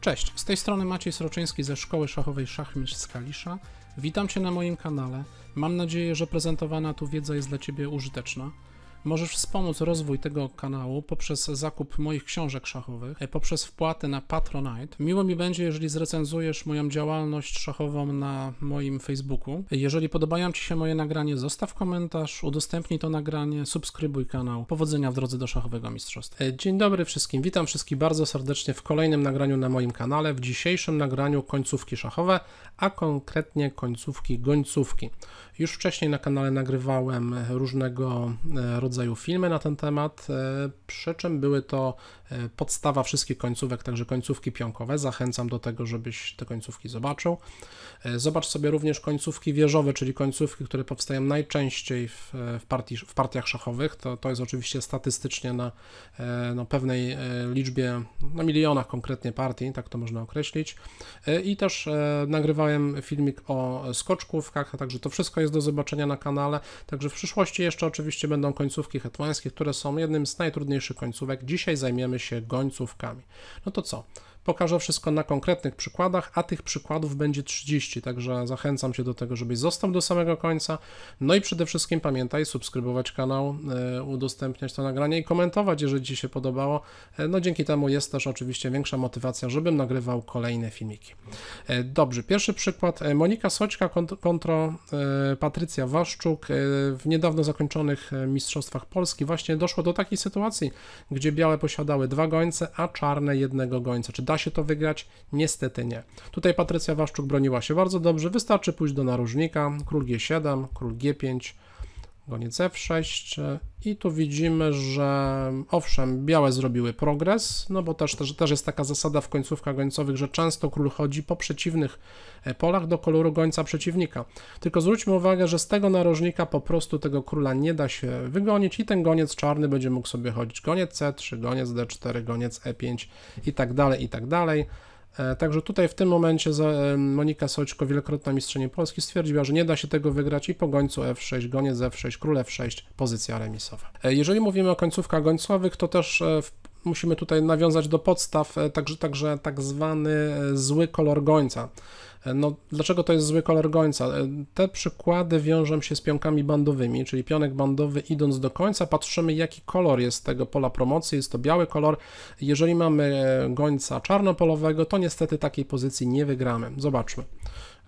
Cześć, z tej strony Maciej Sroczyński ze Szkoły Szachowej Szachmistrz z Kalisza. Witam Cię na moim kanale. Mam nadzieję, że prezentowana tu wiedza jest dla Ciebie użyteczna. Możesz wspomóc rozwój tego kanału poprzez zakup moich książek szachowych, e, poprzez wpłaty na Patronite. Miło mi będzie, jeżeli zrecenzujesz moją działalność szachową na moim Facebooku. Jeżeli podobają Ci się moje nagranie, zostaw komentarz, udostępnij to nagranie, subskrybuj kanał. Powodzenia w drodze do szachowego mistrzostwa. E, dzień dobry wszystkim, witam wszystkich bardzo serdecznie w kolejnym nagraniu na moim kanale. W dzisiejszym nagraniu końcówki szachowe, a konkretnie końcówki gońcówki. Już wcześniej na kanale nagrywałem różnego e, rodzaju filmy na ten temat, e, przy czym były to E, podstawa wszystkich końcówek, także końcówki pionkowe. Zachęcam do tego, żebyś te końcówki zobaczył. E, zobacz sobie również końcówki wieżowe, czyli końcówki, które powstają najczęściej w, w, partii, w partiach szachowych. To, to jest oczywiście statystycznie na e, pewnej liczbie, na milionach konkretnie partii, tak to można określić. I też nagrywałem filmik o skoczkówkach, także to wszystko jest do zobaczenia na kanale. Także w przyszłości jeszcze oczywiście będą końcówki hetmańskie, które są jednym z najtrudniejszych końcówek. Dzisiaj zajmiemy się gońcówkami. No to co? Pokażę wszystko na konkretnych przykładach, a tych przykładów będzie 30, także zachęcam Cię do tego, żebyś został do samego końca. No i przede wszystkim pamiętaj subskrybować kanał, e, udostępniać to nagranie i komentować, jeżeli Ci się podobało. E, no dzięki temu jest też oczywiście większa motywacja, żebym nagrywał kolejne filmiki. E, dobrze, pierwszy przykład. Monika Soćka kontro Patrycja Waszczuk w niedawno zakończonych Mistrzostwach Polski właśnie doszło do takiej sytuacji, gdzie białe posiadały dwa gońce, a czarne jednego gońca, czy Da się to wygrać? Niestety nie. Tutaj Patrycja Waszczuk broniła się bardzo dobrze. Wystarczy pójść do narożnika. Król G7, król G5, goniec F6 i tu widzimy, że owszem, białe zrobiły progres, no bo też, też, też jest taka zasada w końcówkach gońcowych, że często król chodzi po przeciwnych e, polach do koloru gońca przeciwnika. Tylko zwróćmy uwagę, że z tego narożnika po prostu tego króla nie da się wygonić i ten goniec czarny będzie mógł sobie chodzić goniec C3, goniec D4, goniec E5 i tak dalej, i tak dalej. E, także tutaj w tym momencie e, Monika Soćko, wielokrotna mistrzyni Polski, stwierdziła, że nie da się tego wygrać i po gońcu F6, goniec F6, król F6, pozycja remisowa. E, jeżeli mówimy o końcówkach gońcowych, to też musimy tutaj nawiązać do podstaw, także, także tak zwany zły kolor gońca. E, no, dlaczego to jest zły kolor gońca? E, te przykłady wiążą się z pionkami bandowymi, czyli pionek bandowy idąc do końca, patrzymy jaki kolor jest tego pola promocji, jest to biały kolor. Jeżeli mamy e, gońca czarnopolowego, to niestety takiej pozycji nie wygramy. Zobaczmy.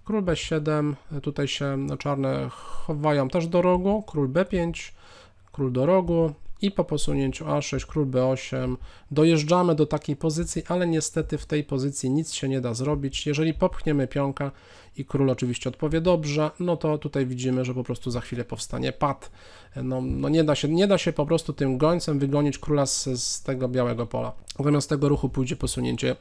Król B7, tutaj się no, czarne chowają też do rogu, król B5, król do rogu, i po posunięciu a6, król b8 dojeżdżamy do takiej pozycji, ale niestety w tej pozycji nic się nie da zrobić. Jeżeli popchniemy pionka i król oczywiście odpowie dobrze, no to tutaj widzimy, że po prostu za chwilę powstanie pad. No, no nie, da się, nie da się po prostu tym gońcem wygonić króla z, z tego białego pola. Natomiast tego ruchu pójdzie posunięcie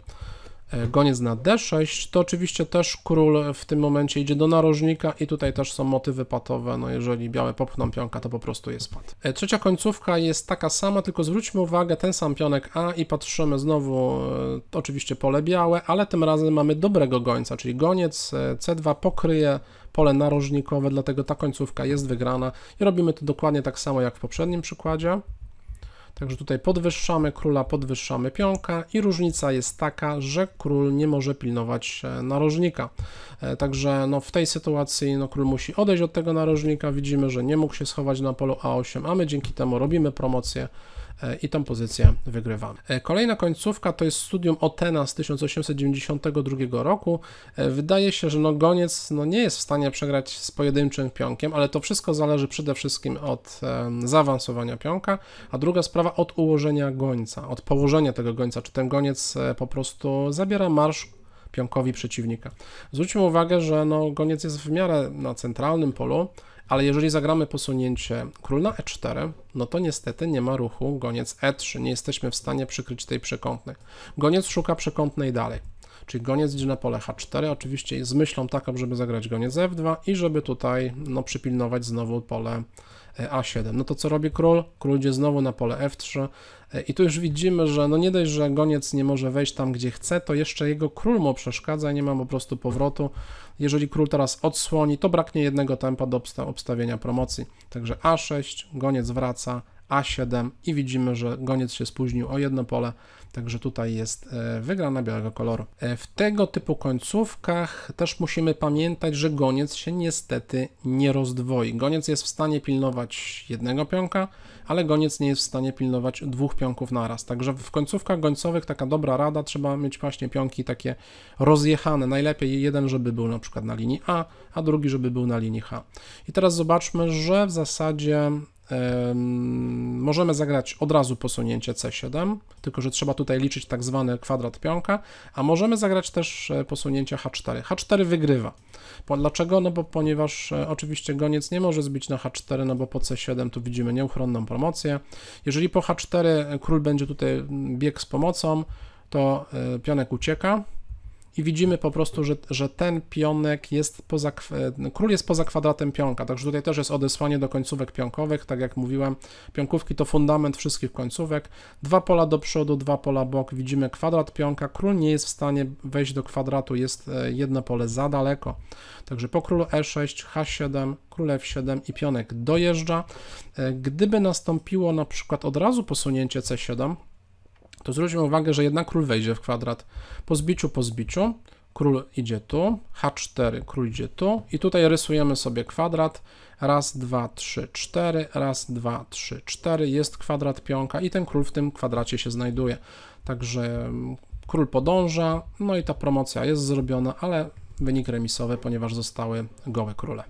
E, goniec na d6, to oczywiście też król w tym momencie idzie do narożnika i tutaj też są motywy patowe, no jeżeli białe popchną pionka, to po prostu jest pad. E, trzecia końcówka jest taka sama, tylko zwróćmy uwagę, ten sam pionek A i patrzymy znowu e, oczywiście pole białe, ale tym razem mamy dobrego gońca, czyli goniec c2 pokryje pole narożnikowe, dlatego ta końcówka jest wygrana i robimy to dokładnie tak samo jak w poprzednim przykładzie. Także tutaj podwyższamy króla, podwyższamy pionka i różnica jest taka, że król nie może pilnować e, narożnika. E, także no, w tej sytuacji no, król musi odejść od tego narożnika. Widzimy, że nie mógł się schować na polu A8, a my dzięki temu robimy promocję E, i tą pozycję wygrywamy. E, kolejna końcówka to jest studium Otena z 1892 roku. E, wydaje się, że no goniec no nie jest w stanie przegrać z pojedynczym pionkiem, ale to wszystko zależy przede wszystkim od zaawansowania pionka, a druga sprawa od ułożenia gońca, od położenia tego gońca, czy ten goniec po prostu zabiera marsz pionkowi przeciwnika. Zwróćmy uwagę, że no goniec jest w miarę na centralnym polu, ale jeżeli zagramy posunięcie król na e4, no to niestety nie ma ruchu goniec e3, nie jesteśmy w stanie przykryć tej przekątnej. Goniec szuka przekątnej dalej, czyli goniec idzie na pole h4, oczywiście z myślą taką, żeby zagrać goniec f2 e i żeby tutaj no, przypilnować znowu pole E, a7. No to co robi król? Król idzie znowu na pole f3 e, i tu już widzimy, że no nie dość, że goniec nie może wejść tam, gdzie chce, to jeszcze jego król mu przeszkadza i nie ma po prostu powrotu. Jeżeli król teraz odsłoni, to braknie jednego tempa do obstawienia promocji. Także a6, goniec wraca, a7 i widzimy, że goniec się spóźnił o jedno pole, także tutaj jest e, wygrana białego koloru. E, w tego typu końcówkach też musimy pamiętać, że goniec się niestety nie rozdwoi. Goniec jest w stanie pilnować jednego pionka, ale goniec nie jest w stanie pilnować dwóch pionków naraz. Także w końcówkach gońcowych taka dobra rada, trzeba mieć właśnie pionki takie rozjechane. Najlepiej jeden, żeby był na przykład na linii A, a drugi, żeby był na linii H. I teraz zobaczmy, że w zasadzie możemy zagrać od razu posunięcie C7, tylko że trzeba tutaj liczyć tak zwany kwadrat pionka, a możemy zagrać też e, posunięcie H4. H4 wygrywa. Dlaczego? No bo ponieważ e, oczywiście goniec nie może zbić na H4, no bo po C7 tu widzimy nieuchronną promocję. Jeżeli po H4 e, król będzie tutaj bieg z pomocą, to pionek ucieka, i widzimy po prostu, że, że ten pionek jest poza, no, król jest poza kwadratem pionka, także tutaj też jest odesłanie do końcówek pionkowych, tak jak mówiłem, pionkówki to fundament wszystkich końcówek, dwa pola do przodu, dwa pola bok, widzimy kwadrat pionka, król nie jest w stanie wejść do kwadratu, jest e, jedno pole za daleko, także po królu e6, h7, król f7 i pionek dojeżdża, e, gdyby nastąpiło na przykład od razu posunięcie c7, to zwróćmy uwagę, że jednak król wejdzie w kwadrat. Po zbiciu, po zbiciu, król idzie tu, h4, król idzie tu i tutaj rysujemy sobie kwadrat, raz, dwa, trzy, cztery, raz, dwa, trzy, cztery, jest kwadrat pionka i ten król w tym kwadracie się znajduje. Także mm, król podąża, no i ta promocja jest zrobiona, ale wynik remisowy, ponieważ zostały gołe króle.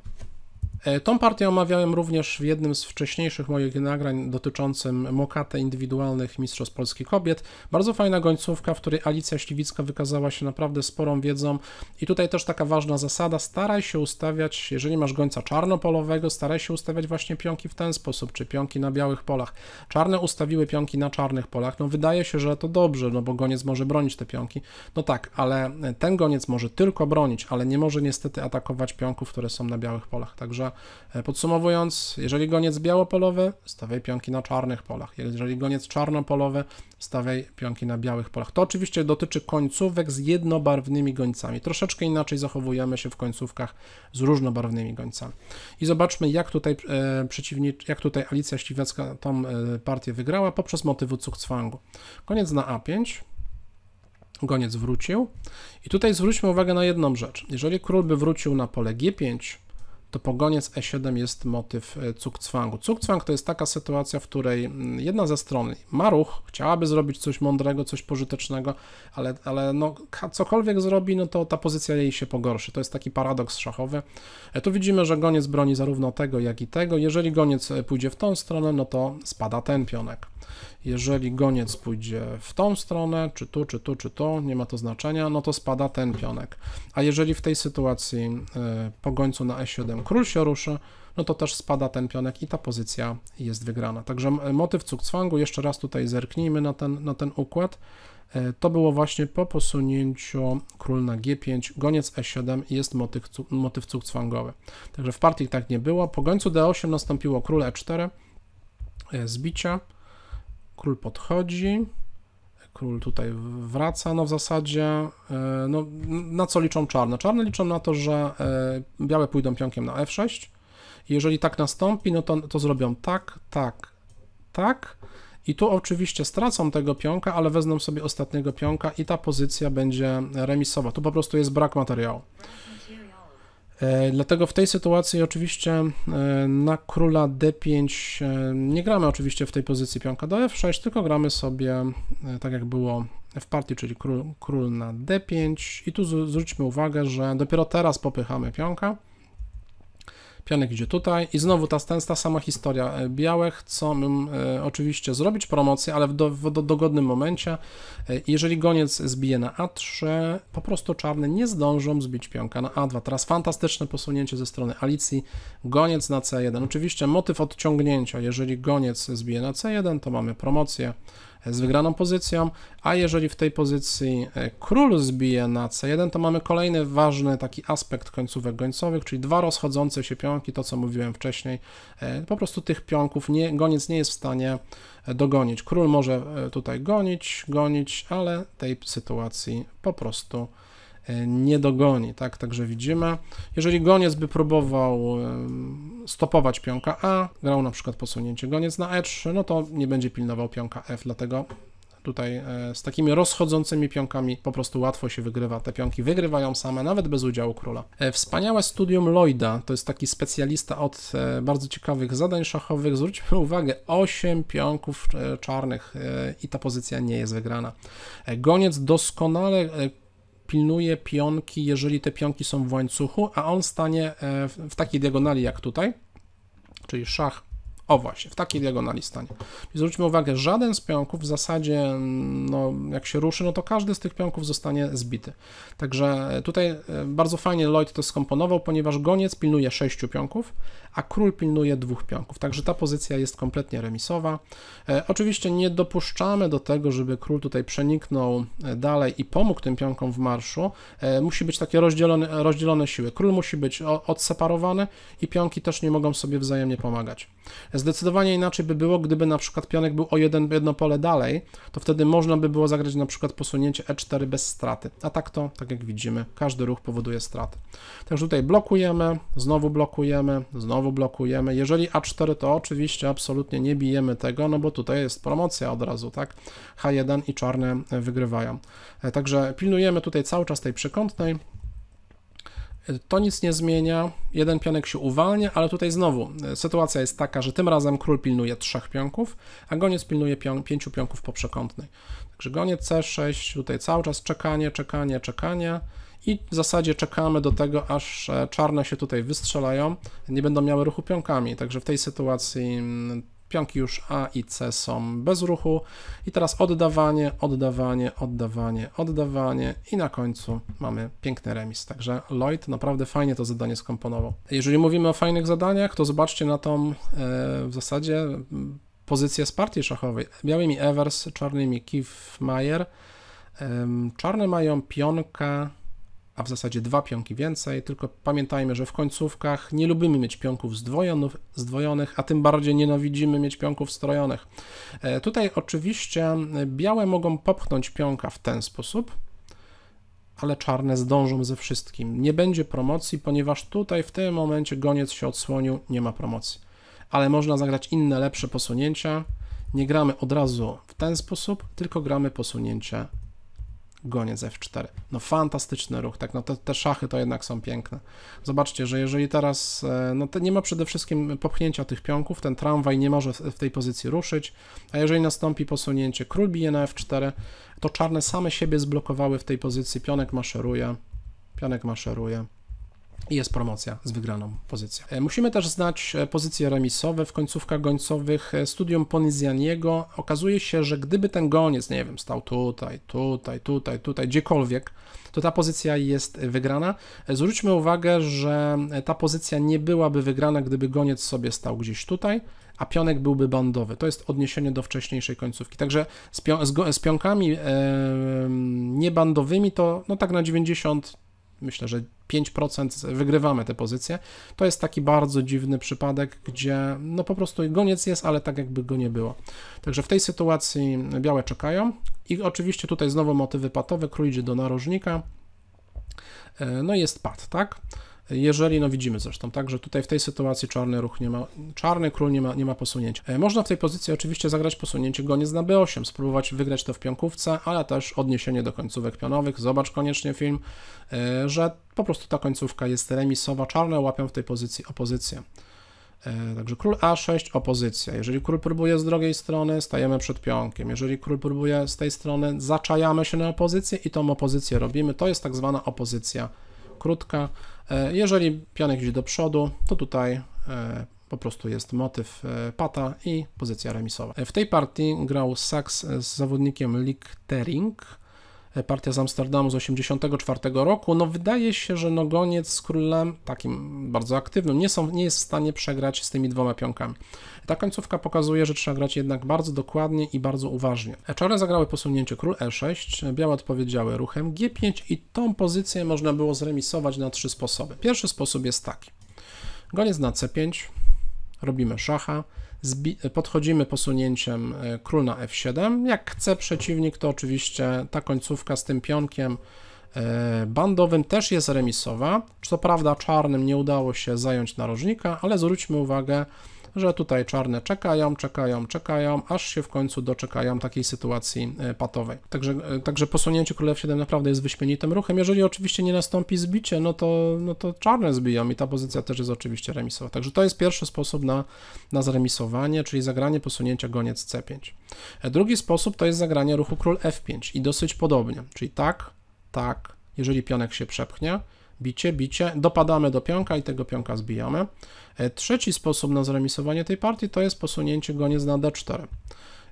E, tą partię omawiałem również w jednym z wcześniejszych moich nagrań dotyczącym mokate indywidualnych Mistrzostw Polski Kobiet. Bardzo fajna gońcówka, w której Alicja Śliwicka wykazała się naprawdę sporą wiedzą i tutaj też taka ważna zasada, staraj się ustawiać, jeżeli masz gońca czarnopolowego, staraj się ustawiać właśnie pionki w ten sposób, czy pionki na białych polach. Czarne ustawiły pionki na czarnych polach, no wydaje się, że to dobrze, no bo goniec może bronić te pionki. No tak, ale ten goniec może tylko bronić, ale nie może niestety atakować pionków, które są na białych polach, także E, podsumowując, jeżeli goniec białopolowy, stawiaj pionki na czarnych polach. Jeżeli goniec czarnopolowy, stawiaj pionki na białych polach. To oczywiście dotyczy końcówek z jednobarwnymi gońcami. Troszeczkę inaczej zachowujemy się w końcówkach z różnobarwnymi gońcami. I zobaczmy, jak tutaj, e, przeciwnik, jak tutaj Alicja Śliwecka tą e, partię wygrała poprzez motywu Cuchcwangu. Koniec na A5, goniec wrócił. I tutaj zwróćmy uwagę na jedną rzecz. Jeżeli król by wrócił na pole G5, to pogoniec E7 jest motyw e, cukcwangu. Cukcwang to jest taka sytuacja, w której mm, jedna ze stron ma ruch, chciałaby zrobić coś mądrego, coś pożytecznego, ale, ale no, cokolwiek zrobi, no to ta pozycja jej się pogorszy. To jest taki paradoks szachowy. E, tu widzimy, że goniec broni zarówno tego, jak i tego. Jeżeli goniec e, pójdzie w tą stronę, no to spada ten pionek. Jeżeli goniec pójdzie w tą stronę, czy tu, czy tu, czy tu, nie ma to znaczenia, no to spada ten pionek. A jeżeli w tej sytuacji e, po gońcu na e7 król się ruszy, no to też spada ten pionek i ta pozycja jest wygrana. Także motyw Cugcwangu, jeszcze raz tutaj zerknijmy na ten, na ten układ. E, to było właśnie po posunięciu król na g5, goniec e7 jest motyw, motyw cugcwangowy. Także w partii tak nie było. Po gońcu d8 nastąpiło król e4, e, zbicia, Król podchodzi, król tutaj wraca, no w zasadzie, e, no, na co liczą czarne? Czarne liczą na to, że e, białe pójdą pionkiem na f6, jeżeli tak nastąpi, no to, to zrobią tak, tak, tak, i tu oczywiście stracą tego pionka, ale wezmą sobie ostatniego pionka i ta pozycja będzie remisowa. Tu po prostu jest brak materiału. E, dlatego w tej sytuacji oczywiście e, na króla d5 e, nie gramy oczywiście w tej pozycji pionka do f6, tylko gramy sobie tak jak było w partii, czyli król, król na d5 i tu zwróćmy uwagę, że dopiero teraz popychamy pionka, pianek idzie tutaj i znowu ta, ta, ta sama historia. E, Białe chcą y, e, oczywiście zrobić promocję, ale w, do, w do, dogodnym momencie. Y, jeżeli goniec zbije na A3, po prostu czarne nie zdążą zbić pionka na A2. Teraz fantastyczne posunięcie ze strony Alicji. Goniec na C1. Oczywiście motyw odciągnięcia. Jeżeli goniec zbije na C1, to mamy promocję z wygraną pozycją, a jeżeli w tej pozycji e, król zbije na c1, to mamy kolejny ważny taki aspekt końcówek gońcowych, czyli dwa rozchodzące się pionki, to co mówiłem wcześniej, e, po prostu tych pionków nie, goniec nie jest w stanie e, dogonić. Król może tutaj gonić, gonić, ale tej sytuacji po prostu nie E, nie dogoni, tak? Także widzimy. Jeżeli goniec by próbował stopować pionka A, grał na przykład posunięcie goniec na E3, no to nie będzie pilnował pionka F, dlatego tutaj e, z takimi rozchodzącymi pionkami po prostu łatwo się wygrywa. Te pionki wygrywają same, nawet bez udziału króla. E, wspaniałe studium Lloyda, to jest taki specjalista od bardzo ciekawych zadań szachowych. Zwróćmy uwagę, 8 pionków czarnych i ta pozycja nie jest wygrana. Goniec doskonale pilnuje pionki, jeżeli te pionki są w łańcuchu, a on stanie e, w takiej diagonali jak tutaj, czyli szach, o właśnie, w takiej diagonali stanie. I zwróćmy uwagę, żaden z pionków w zasadzie, mm, no, jak się ruszy, no to każdy z tych pionków zostanie zbity. Także tutaj e, bardzo fajnie Lloyd to skomponował, ponieważ goniec pilnuje sześciu pionków, a król pilnuje dwóch pionków. Także ta pozycja jest kompletnie remisowa. E, oczywiście nie dopuszczamy do tego, żeby król tutaj przeniknął e, dalej i pomógł tym pionkom w marszu. E, musi być takie rozdzielone, rozdzielone siły. Król musi być odseparowany i pionki też nie mogą sobie wzajemnie pomagać. Zdecydowanie inaczej by było, gdyby na przykład pionek był o jeden, jedno pole dalej, to wtedy można by było zagrać na przykład posunięcie e4 bez straty. A tak to, tak jak widzimy, każdy ruch powoduje straty. Także tutaj blokujemy, znowu blokujemy, znowu znowu blokujemy. Jeżeli A4, to oczywiście absolutnie nie bijemy tego, no bo tutaj jest promocja od razu, tak? H1 i czarne wygrywają. E, także pilnujemy tutaj cały czas tej przekątnej. E, to nic nie zmienia, jeden pionek się uwalnia, ale tutaj znowu e, sytuacja jest taka, że tym razem król pilnuje trzech pionków, a goniec pilnuje pion, pięciu pionków po przekątnej. Także goniec C6, tutaj cały czas czekanie, czekanie, czekanie i w zasadzie czekamy do tego, aż e, czarne się tutaj wystrzelają, nie będą miały ruchu pionkami, także w tej sytuacji mm, pionki już A i C są bez ruchu i teraz oddawanie, oddawanie, oddawanie, oddawanie i na końcu mamy piękny remis, także Lloyd naprawdę fajnie to zadanie skomponował. Jeżeli mówimy o fajnych zadaniach, to zobaczcie na tą e, w zasadzie mm, pozycję z partii szachowej. Białymi Evers, czarnymi Kif Mayer. Czarne mają pionka, a w zasadzie dwa pionki więcej, tylko pamiętajmy, że w końcówkach nie lubimy mieć pionków zdwojonych, zdwojonych a tym bardziej nienawidzimy mieć pionków strojonych. E, tutaj oczywiście e, białe mogą popchnąć pionka w ten sposób, ale czarne zdążą ze wszystkim. Nie będzie promocji, ponieważ tutaj w tym momencie goniec się odsłonił, nie ma promocji. Ale można zagrać inne, lepsze posunięcia. Nie gramy od razu w ten sposób, tylko gramy posunięcie goniec f4. No fantastyczny ruch, tak, no te, te szachy to jednak są piękne. Zobaczcie, że jeżeli teraz, e, no te, nie ma przede wszystkim popchnięcia tych pionków, ten tramwaj nie może w, w tej pozycji ruszyć, a jeżeli nastąpi posunięcie król bije na f4, to czarne same siebie zblokowały w tej pozycji, pionek maszeruje, pionek maszeruje, i jest promocja z wygraną pozycją. E, musimy też znać e, pozycje remisowe w końcówkach gońcowych. E, studium Ponizianiego okazuje się, że gdyby ten goniec, nie wiem, stał tutaj, tutaj, tutaj, tutaj, gdziekolwiek, to ta pozycja jest wygrana. Zwróćmy uwagę, że ta pozycja nie byłaby wygrana, gdyby goniec sobie stał gdzieś tutaj, a pionek byłby bandowy. To jest odniesienie do wcześniejszej końcówki. Także z, pion z, z pionkami e, niebandowymi to no tak na 90, myślę, że 5% wygrywamy te pozycje. To jest taki bardzo dziwny przypadek, gdzie no po prostu goniec jest, ale tak jakby go nie było. Także w tej sytuacji białe czekają i oczywiście tutaj znowu motywy patowe, król idzie do narożnika, e, no i jest pad, tak? jeżeli, no widzimy zresztą, tak, że tutaj w tej sytuacji czarny ruch nie ma, czarny król nie ma, nie ma posunięcia. E, można w tej pozycji oczywiście zagrać posunięcie goniec na b8, spróbować wygrać to w pionkówce, ale też odniesienie do końcówek pionowych. Zobacz koniecznie film, e, że po prostu ta końcówka jest remisowa, czarne łapią w tej pozycji opozycję. E, także król a6, opozycja. Jeżeli król próbuje z drugiej strony, stajemy przed pionkiem. Jeżeli król próbuje z tej strony, zaczajamy się na opozycję i tą opozycję robimy. To jest tak zwana opozycja krótka, E, jeżeli pionek idzie do przodu, to tutaj e, po prostu jest motyw e, pata i pozycja remisowa. W tej partii grał saks z zawodnikiem Lick Tering, E, partia z Amsterdamu z 1984 roku. No wydaje się, że Nogoniec z królem takim bardzo aktywnym nie, są, nie jest w stanie przegrać z tymi dwoma pionkami. Ta końcówka pokazuje, że trzeba grać jednak bardzo dokładnie i bardzo uważnie. E, Czarne zagrały posunięcie król e6, e, białe odpowiedziały ruchem g5 i tą pozycję można było zremisować na trzy sposoby. Pierwszy sposób jest taki. Goniec na c5, robimy szacha, podchodzimy posunięciem e, król na f7. Jak chce przeciwnik, to oczywiście ta końcówka z tym pionkiem e, bandowym też jest remisowa. Co prawda czarnym nie udało się zająć narożnika, ale zwróćmy uwagę, że tutaj czarne czekają, czekają, czekają, aż się w końcu doczekają takiej sytuacji e, patowej. Także, e, także posunięcie króla f7 naprawdę jest wyśmienitym ruchem. Jeżeli oczywiście nie nastąpi zbicie, no to, no to czarne zbiją i ta pozycja też jest oczywiście remisowa. Także to jest pierwszy sposób na, na zremisowanie, czyli zagranie posunięcia goniec c5. E, drugi sposób to jest zagranie ruchu król f5 i dosyć podobnie, czyli tak, tak, jeżeli pionek się przepchnie, bicie, bicie, dopadamy do pionka i tego pionka zbijamy. E, trzeci sposób na zremisowanie tej partii to jest posunięcie goniec na d4.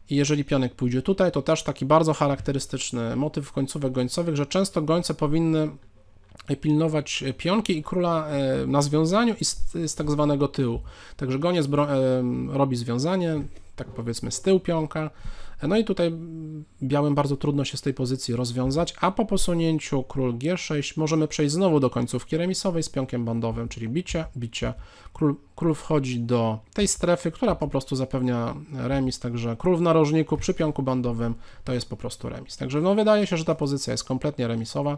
I jeżeli pionek pójdzie tutaj, to też taki bardzo charakterystyczny motyw końcówek gońcowych, że często gońce powinny pilnować pionki i króla e, na związaniu i z, z tak zwanego tyłu. Także goniec e, robi związanie, tak powiedzmy z tyłu pionka, no i tutaj białym bardzo trudno się z tej pozycji rozwiązać, a po posunięciu król g6 możemy przejść znowu do końcówki remisowej z pionkiem bandowym, czyli bicie, bicie. Król, król wchodzi do tej strefy, która po prostu zapewnia remis, także król w narożniku przy pionku bandowym to jest po prostu remis. Także no wydaje się, że ta pozycja jest kompletnie remisowa.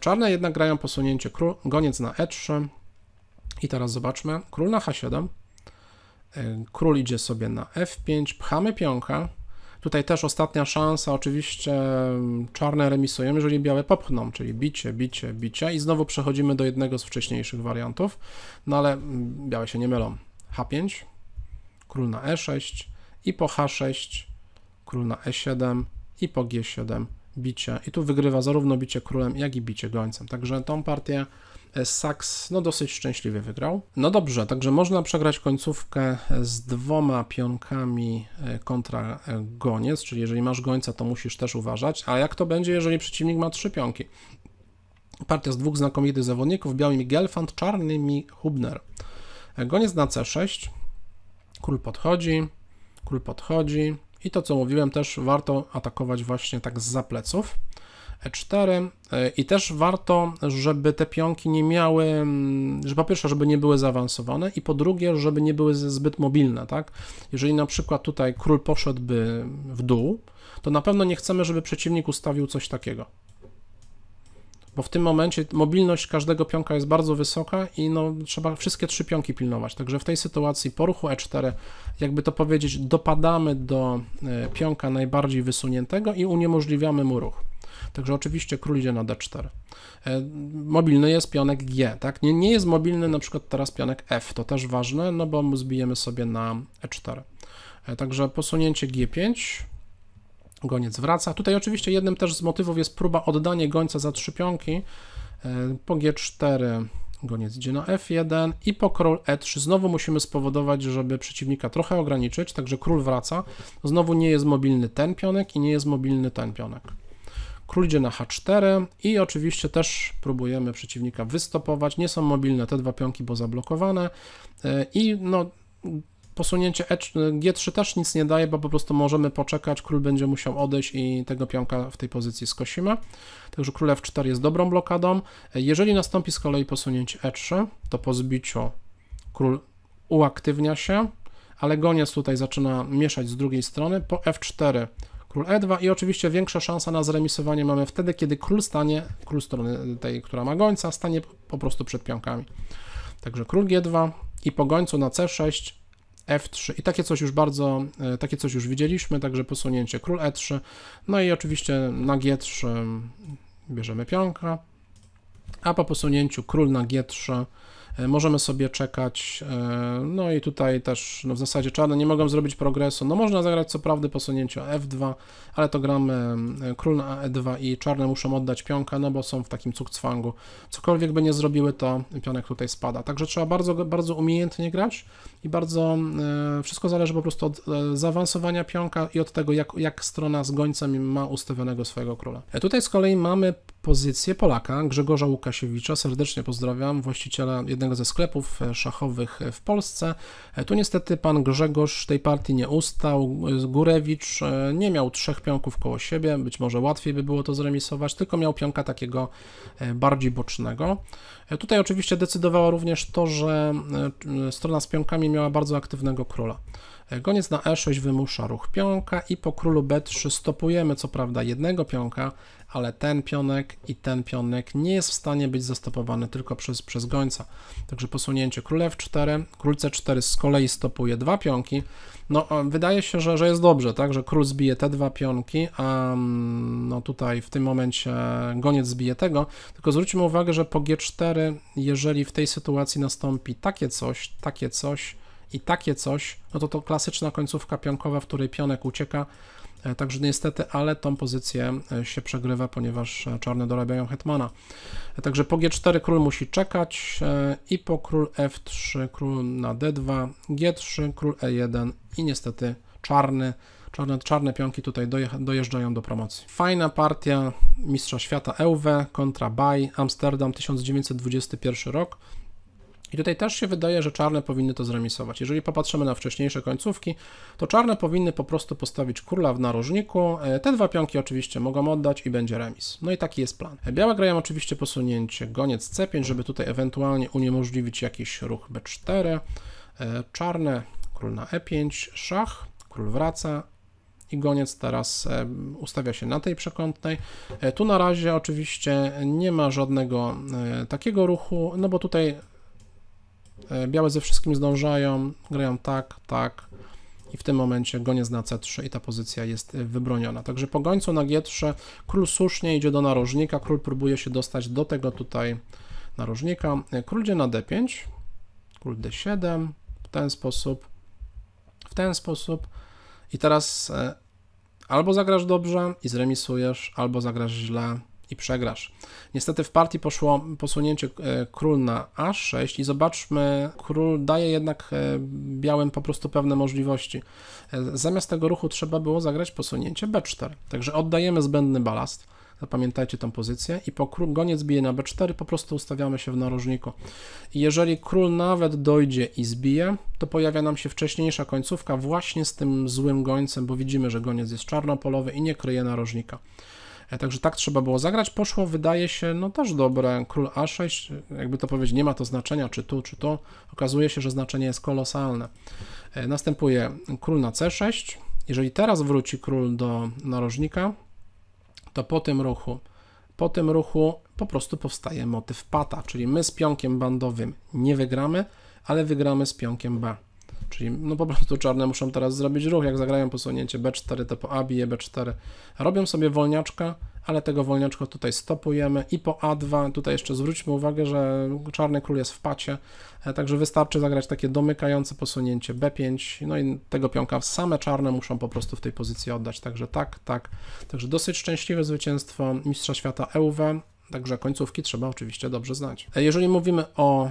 Czarne jednak grają posunięcie król, goniec na e3 i teraz zobaczmy, król na h7, król idzie sobie na f5, pchamy pionka, Tutaj też ostatnia szansa, oczywiście mm, czarne remisują, jeżeli białe popchną, czyli bicie, bicie, bicie i znowu przechodzimy do jednego z wcześniejszych wariantów, no ale mm, białe się nie mylą. H5, król na E6 i po H6, król na E7 i po G7 bicie. I tu wygrywa zarówno bicie królem, jak i bicie gońcem. Także tą partię E, Saks no dosyć szczęśliwie wygrał. No dobrze, także można przegrać końcówkę z dwoma pionkami e, kontra e, goniec, czyli jeżeli masz gońca, to musisz też uważać. A jak to będzie, jeżeli przeciwnik ma trzy pionki? Partia z dwóch znakomitych zawodników, białymi Gelfand, czarnymi Hubner. Goniec na C6, król podchodzi, król podchodzi i to co mówiłem też warto atakować właśnie tak z zapleców. E4 e, i też warto, żeby te pionki nie miały, mm, że po pierwsze, żeby nie były zaawansowane i po drugie, żeby nie były zbyt mobilne, tak? Jeżeli na przykład tutaj król poszedłby w dół, to na pewno nie chcemy, żeby przeciwnik ustawił coś takiego. Bo w tym momencie mobilność każdego pionka jest bardzo wysoka i no, trzeba wszystkie trzy pionki pilnować. Także w tej sytuacji po ruchu e4, jakby to powiedzieć, dopadamy do e, pionka najbardziej wysuniętego i uniemożliwiamy mu ruch. Także oczywiście król idzie na d4. E, mobilny jest pionek G, tak? Nie, nie jest mobilny na przykład teraz pionek F, to też ważne, no bo zbijemy sobie na e4. E, także posunięcie G5, goniec wraca. Tutaj oczywiście jednym też z motywów jest próba oddania gońca za trzy pionki. E, po G4 goniec idzie na F1 i po król E3 znowu musimy spowodować, żeby przeciwnika trochę ograniczyć, także król wraca. Znowu nie jest mobilny ten pionek i nie jest mobilny ten pionek. Król idzie na h4 i oczywiście też próbujemy przeciwnika wystopować. Nie są mobilne te dwa pionki, bo zablokowane. E, I no, posunięcie e, g3 też nic nie daje, bo po prostu możemy poczekać, król będzie musiał odejść i tego pionka w tej pozycji skosimy. Także król f4 jest dobrą blokadą. E, jeżeli nastąpi z kolei posunięcie e3, to po zbiciu król uaktywnia się, ale goniec tutaj zaczyna mieszać z drugiej strony. Po f4 król e2 i oczywiście większa szansa na zremisowanie mamy wtedy, kiedy król stanie, król strony tej, która ma gońca, stanie po prostu przed pionkami. Także król g2 i po gońcu na c6 F3 i takie coś już bardzo, e, takie coś już widzieliśmy, także posunięcie król E3, no i oczywiście na G3 bierzemy pionka, a po posunięciu król na G3 E, możemy sobie czekać, e, no i tutaj też no w zasadzie czarne nie mogą zrobić progresu, no można zagrać co prawda posunięcie f2, ale to gramy e, król na e2 i czarne muszą oddać pionka, no bo są w takim cukcwangu, cokolwiek by nie zrobiły to pionek tutaj spada, także trzeba bardzo, bardzo umiejętnie grać i bardzo, wszystko zależy po prostu od zaawansowania pionka i od tego jak, jak strona z gońcem ma ustawionego swojego króla. Tutaj z kolei mamy pozycję Polaka, Grzegorza Łukasiewicza. Serdecznie pozdrawiam, właściciela jednego ze sklepów e, szachowych e, w Polsce. E, tu niestety pan Grzegorz tej partii nie ustał. Gurewicz nie miał trzech pionków koło siebie, być może łatwiej by było to zremisować, tylko miał pionka takiego bardziej bocznego. Tutaj oczywiście decydowało również to, że strona z pionkami miała bardzo aktywnego króla. Goniec na e6 wymusza ruch pionka i po królu b3 stopujemy co prawda jednego pionka, ale ten pionek i ten pionek nie jest w stanie być zastopowany tylko przez, przez gońca. Także posunięcie króla f4, król c4 z kolei stopuje dwa pionki. No, wydaje się, że, że jest dobrze, tak, że król zbije te dwa pionki, a mm, no tutaj w tym momencie goniec zbije tego, tylko zwróćmy uwagę, że po g4, jeżeli w tej sytuacji nastąpi takie coś, takie coś, i takie coś, no to to klasyczna końcówka pionkowa, w której pionek ucieka, e, Także niestety, ale tą pozycję e, się przegrywa, ponieważ e, czarne dorabiają hetmana. Także po g4 król musi czekać i po król f3, król na d2, g3, król e1 i niestety czarny, czarne, czarne pionki tutaj dojeżdżają do promocji. Fajna partia Mistrza Świata Elwe kontra Bay, Amsterdam 1921 rok. I tutaj też się wydaje, że czarne powinny to zremisować. Jeżeli popatrzymy na wcześniejsze końcówki, to czarne powinny po prostu postawić króla w narożniku. E, te dwa pionki oczywiście mogą oddać i będzie remis. No i taki jest plan. E, białe grają oczywiście posunięcie goniec c5, żeby tutaj ewentualnie uniemożliwić jakiś ruch b4. E, czarne król na e5, szach, król wraca, i goniec teraz ustawia się na tej przekątnej. Tu na razie oczywiście nie ma żadnego takiego ruchu, no bo tutaj E, białe ze wszystkim zdążają, grają tak, tak i w tym momencie goniec na c3 i ta pozycja jest e, wybroniona. Także po gońcu na g3 król słusznie idzie do narożnika, król próbuje się dostać do tego tutaj narożnika. E, król idzie na d5, król d7, w ten sposób, w ten sposób i teraz albo zagrasz dobrze i zremisujesz, albo zagrasz źle i przegrasz. Niestety w partii poszło posunięcie e, król na a6 i zobaczmy, król daje jednak e, białym po prostu pewne możliwości. E, zamiast tego ruchu trzeba było zagrać posunięcie b4, także oddajemy zbędny balast. Zapamiętajcie tą pozycję i po król goniec bije na b4, po prostu ustawiamy się w narożniku. I jeżeli król nawet dojdzie i zbije, to pojawia nam się wcześniejsza końcówka właśnie z tym złym gońcem, bo widzimy, że goniec jest czarnopolowy i nie kryje narożnika. E, także tak trzeba było zagrać. Poszło, wydaje się, no też dobre. Król A6, jakby to powiedzieć, nie ma to znaczenia, czy tu, czy tu. Okazuje się, że znaczenie jest kolosalne. E, następuje król na C6. Jeżeli teraz wróci król do narożnika, to po tym ruchu, po tym ruchu po prostu powstaje motyw pata, czyli my z pionkiem bandowym nie wygramy, ale wygramy z pionkiem B. Czyli no po prostu czarne muszą teraz zrobić ruch, jak zagrają posunięcie B4, to po A bije B4. Robią sobie wolniaczka, ale tego wolniaczka tutaj stopujemy i po A2, tutaj jeszcze zwróćmy uwagę, że czarny król jest w pacie, e, także wystarczy zagrać takie domykające posunięcie B5, no i tego pionka same czarne muszą po prostu w tej pozycji oddać, także tak, tak. Także dosyć szczęśliwe zwycięstwo Mistrza Świata EUW, e, także końcówki trzeba oczywiście dobrze znać. E, jeżeli mówimy o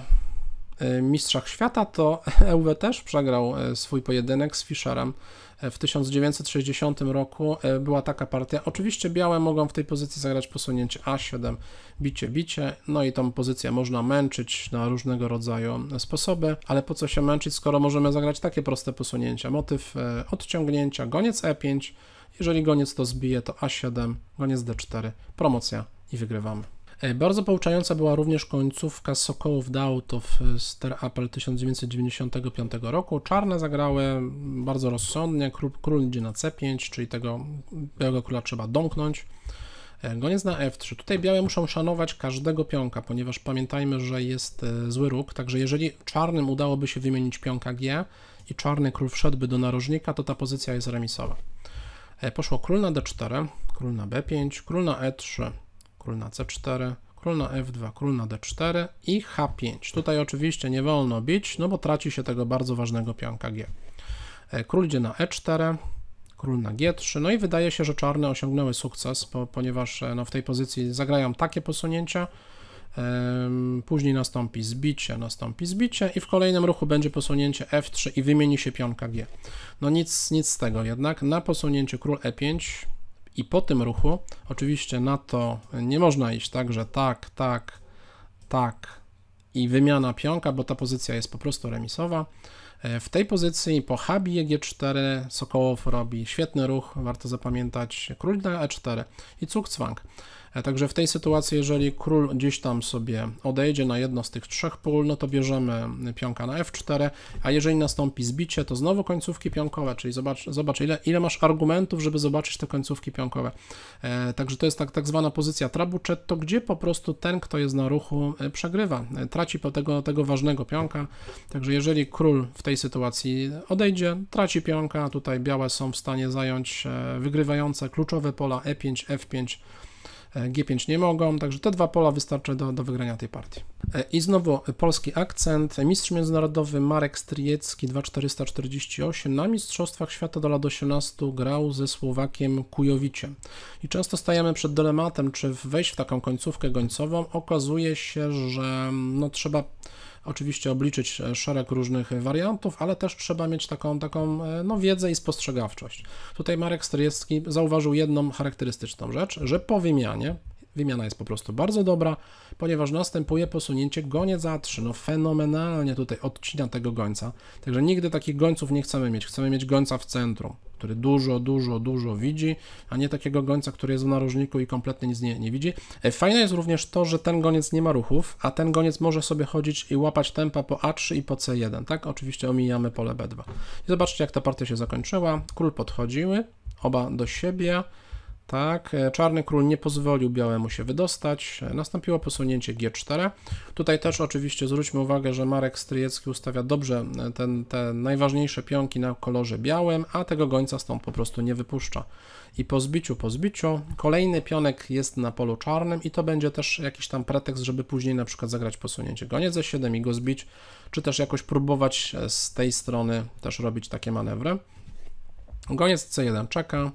E, Mistrzach Świata, to EUW też przegrał e, swój pojedynek z Fischerem. E, w 1960 roku była taka partia. Oczywiście białe mogą w tej pozycji zagrać posunięcie A7, bicie, bicie, no i tą pozycję można męczyć na różnego rodzaju sposoby, ale po co się męczyć, skoro możemy zagrać takie proste posunięcia? Motyw odciągnięcia, goniec E5, jeżeli goniec to zbije, to A7, goniec D4, promocja i wygrywamy. E, bardzo pouczająca była również końcówka Sokołów Dautów z Ter Apple 1995 roku. Czarne zagrały bardzo rozsądnie, król, król idzie na C5, czyli tego białego króla trzeba domknąć. E, Goniec na F3. Tutaj białe muszą szanować każdego pionka, ponieważ pamiętajmy, że jest e, zły róg, także jeżeli czarnym udałoby się wymienić pionka G i czarny król wszedłby do narożnika, to ta pozycja jest remisowa. Poszło król na D4, król na B5, król na E3, król na c4, król na f2, król na d4 i h5. Tutaj oczywiście nie wolno bić, no bo traci się tego bardzo ważnego pionka g. E, król idzie na e4, król na g3, no i wydaje się, że czarne osiągnęły sukces, bo, ponieważ e, no, w tej pozycji zagrają takie posunięcia, Później nastąpi zbicie, nastąpi zbicie i w kolejnym ruchu będzie posunięcie F3 i wymieni się pionka G. No nic, nic z tego jednak. Na posunięcie król E5 i po tym ruchu, oczywiście na to nie można iść tak, że tak, tak, tak i wymiana pionka, bo ta pozycja jest po prostu remisowa. E, w tej pozycji po habi G4 Sokołow robi świetny ruch, warto zapamiętać król na E4 i cuk E, także w tej sytuacji, jeżeli król gdzieś tam sobie odejdzie na jedno z tych trzech pól, no to bierzemy pionka na f4, a jeżeli nastąpi zbicie, to znowu końcówki pionkowe, czyli zobacz, zobacz ile, ile masz argumentów, żeby zobaczyć te końcówki pionkowe. E, także to jest tak, tak zwana pozycja To gdzie po prostu ten, kto jest na ruchu, e, przegrywa, traci tego, tego ważnego pionka. Także jeżeli król w tej sytuacji odejdzie, traci pionka, tutaj białe są w stanie zająć wygrywające kluczowe pola e5, f5, E, G5 nie mogą, także te dwa pola wystarczy do, do wygrania tej partii. E, I znowu polski akcent, mistrz międzynarodowy Marek Stryjecki 2448 na Mistrzostwach Świata do lat 18 grał ze Słowakiem Kujowiciem. I często stajemy przed dylematem, czy wejść w taką końcówkę gońcową. Okazuje się, że mm, no, trzeba oczywiście obliczyć e, szereg różnych e, wariantów, ale też trzeba mieć taką, taką e, no, wiedzę i spostrzegawczość. Tutaj Marek Stryjewski zauważył jedną charakterystyczną rzecz, że po wymianie Wymiana jest po prostu bardzo dobra, ponieważ następuje posunięcie goniec A3. No fenomenalnie tutaj odcina tego gońca. Także nigdy takich gońców nie chcemy mieć. Chcemy mieć gońca w centrum który dużo, dużo, dużo widzi, a nie takiego gońca, który jest w narożniku i kompletnie nic nie, nie widzi. E, fajne jest również to, że ten goniec nie ma ruchów, a ten goniec może sobie chodzić i łapać tempa po A3 i po C1, tak? Oczywiście omijamy pole B2. I zobaczcie, jak ta partia się zakończyła. Król podchodziły, oba do siebie. Tak, e, czarny król nie pozwolił białemu się wydostać, e, nastąpiło posunięcie G4. Tutaj też oczywiście zwróćmy uwagę, że Marek Stryjecki ustawia dobrze e, ten, te najważniejsze pionki na kolorze białym, a tego gońca stąd po prostu nie wypuszcza. I po zbiciu, po zbiciu, kolejny pionek jest na polu czarnym i to będzie też jakiś tam pretekst, żeby później na przykład zagrać posunięcie goniec ze 7 i go zbić, czy też jakoś próbować z tej strony też robić takie manewry. Goniec C1 czeka,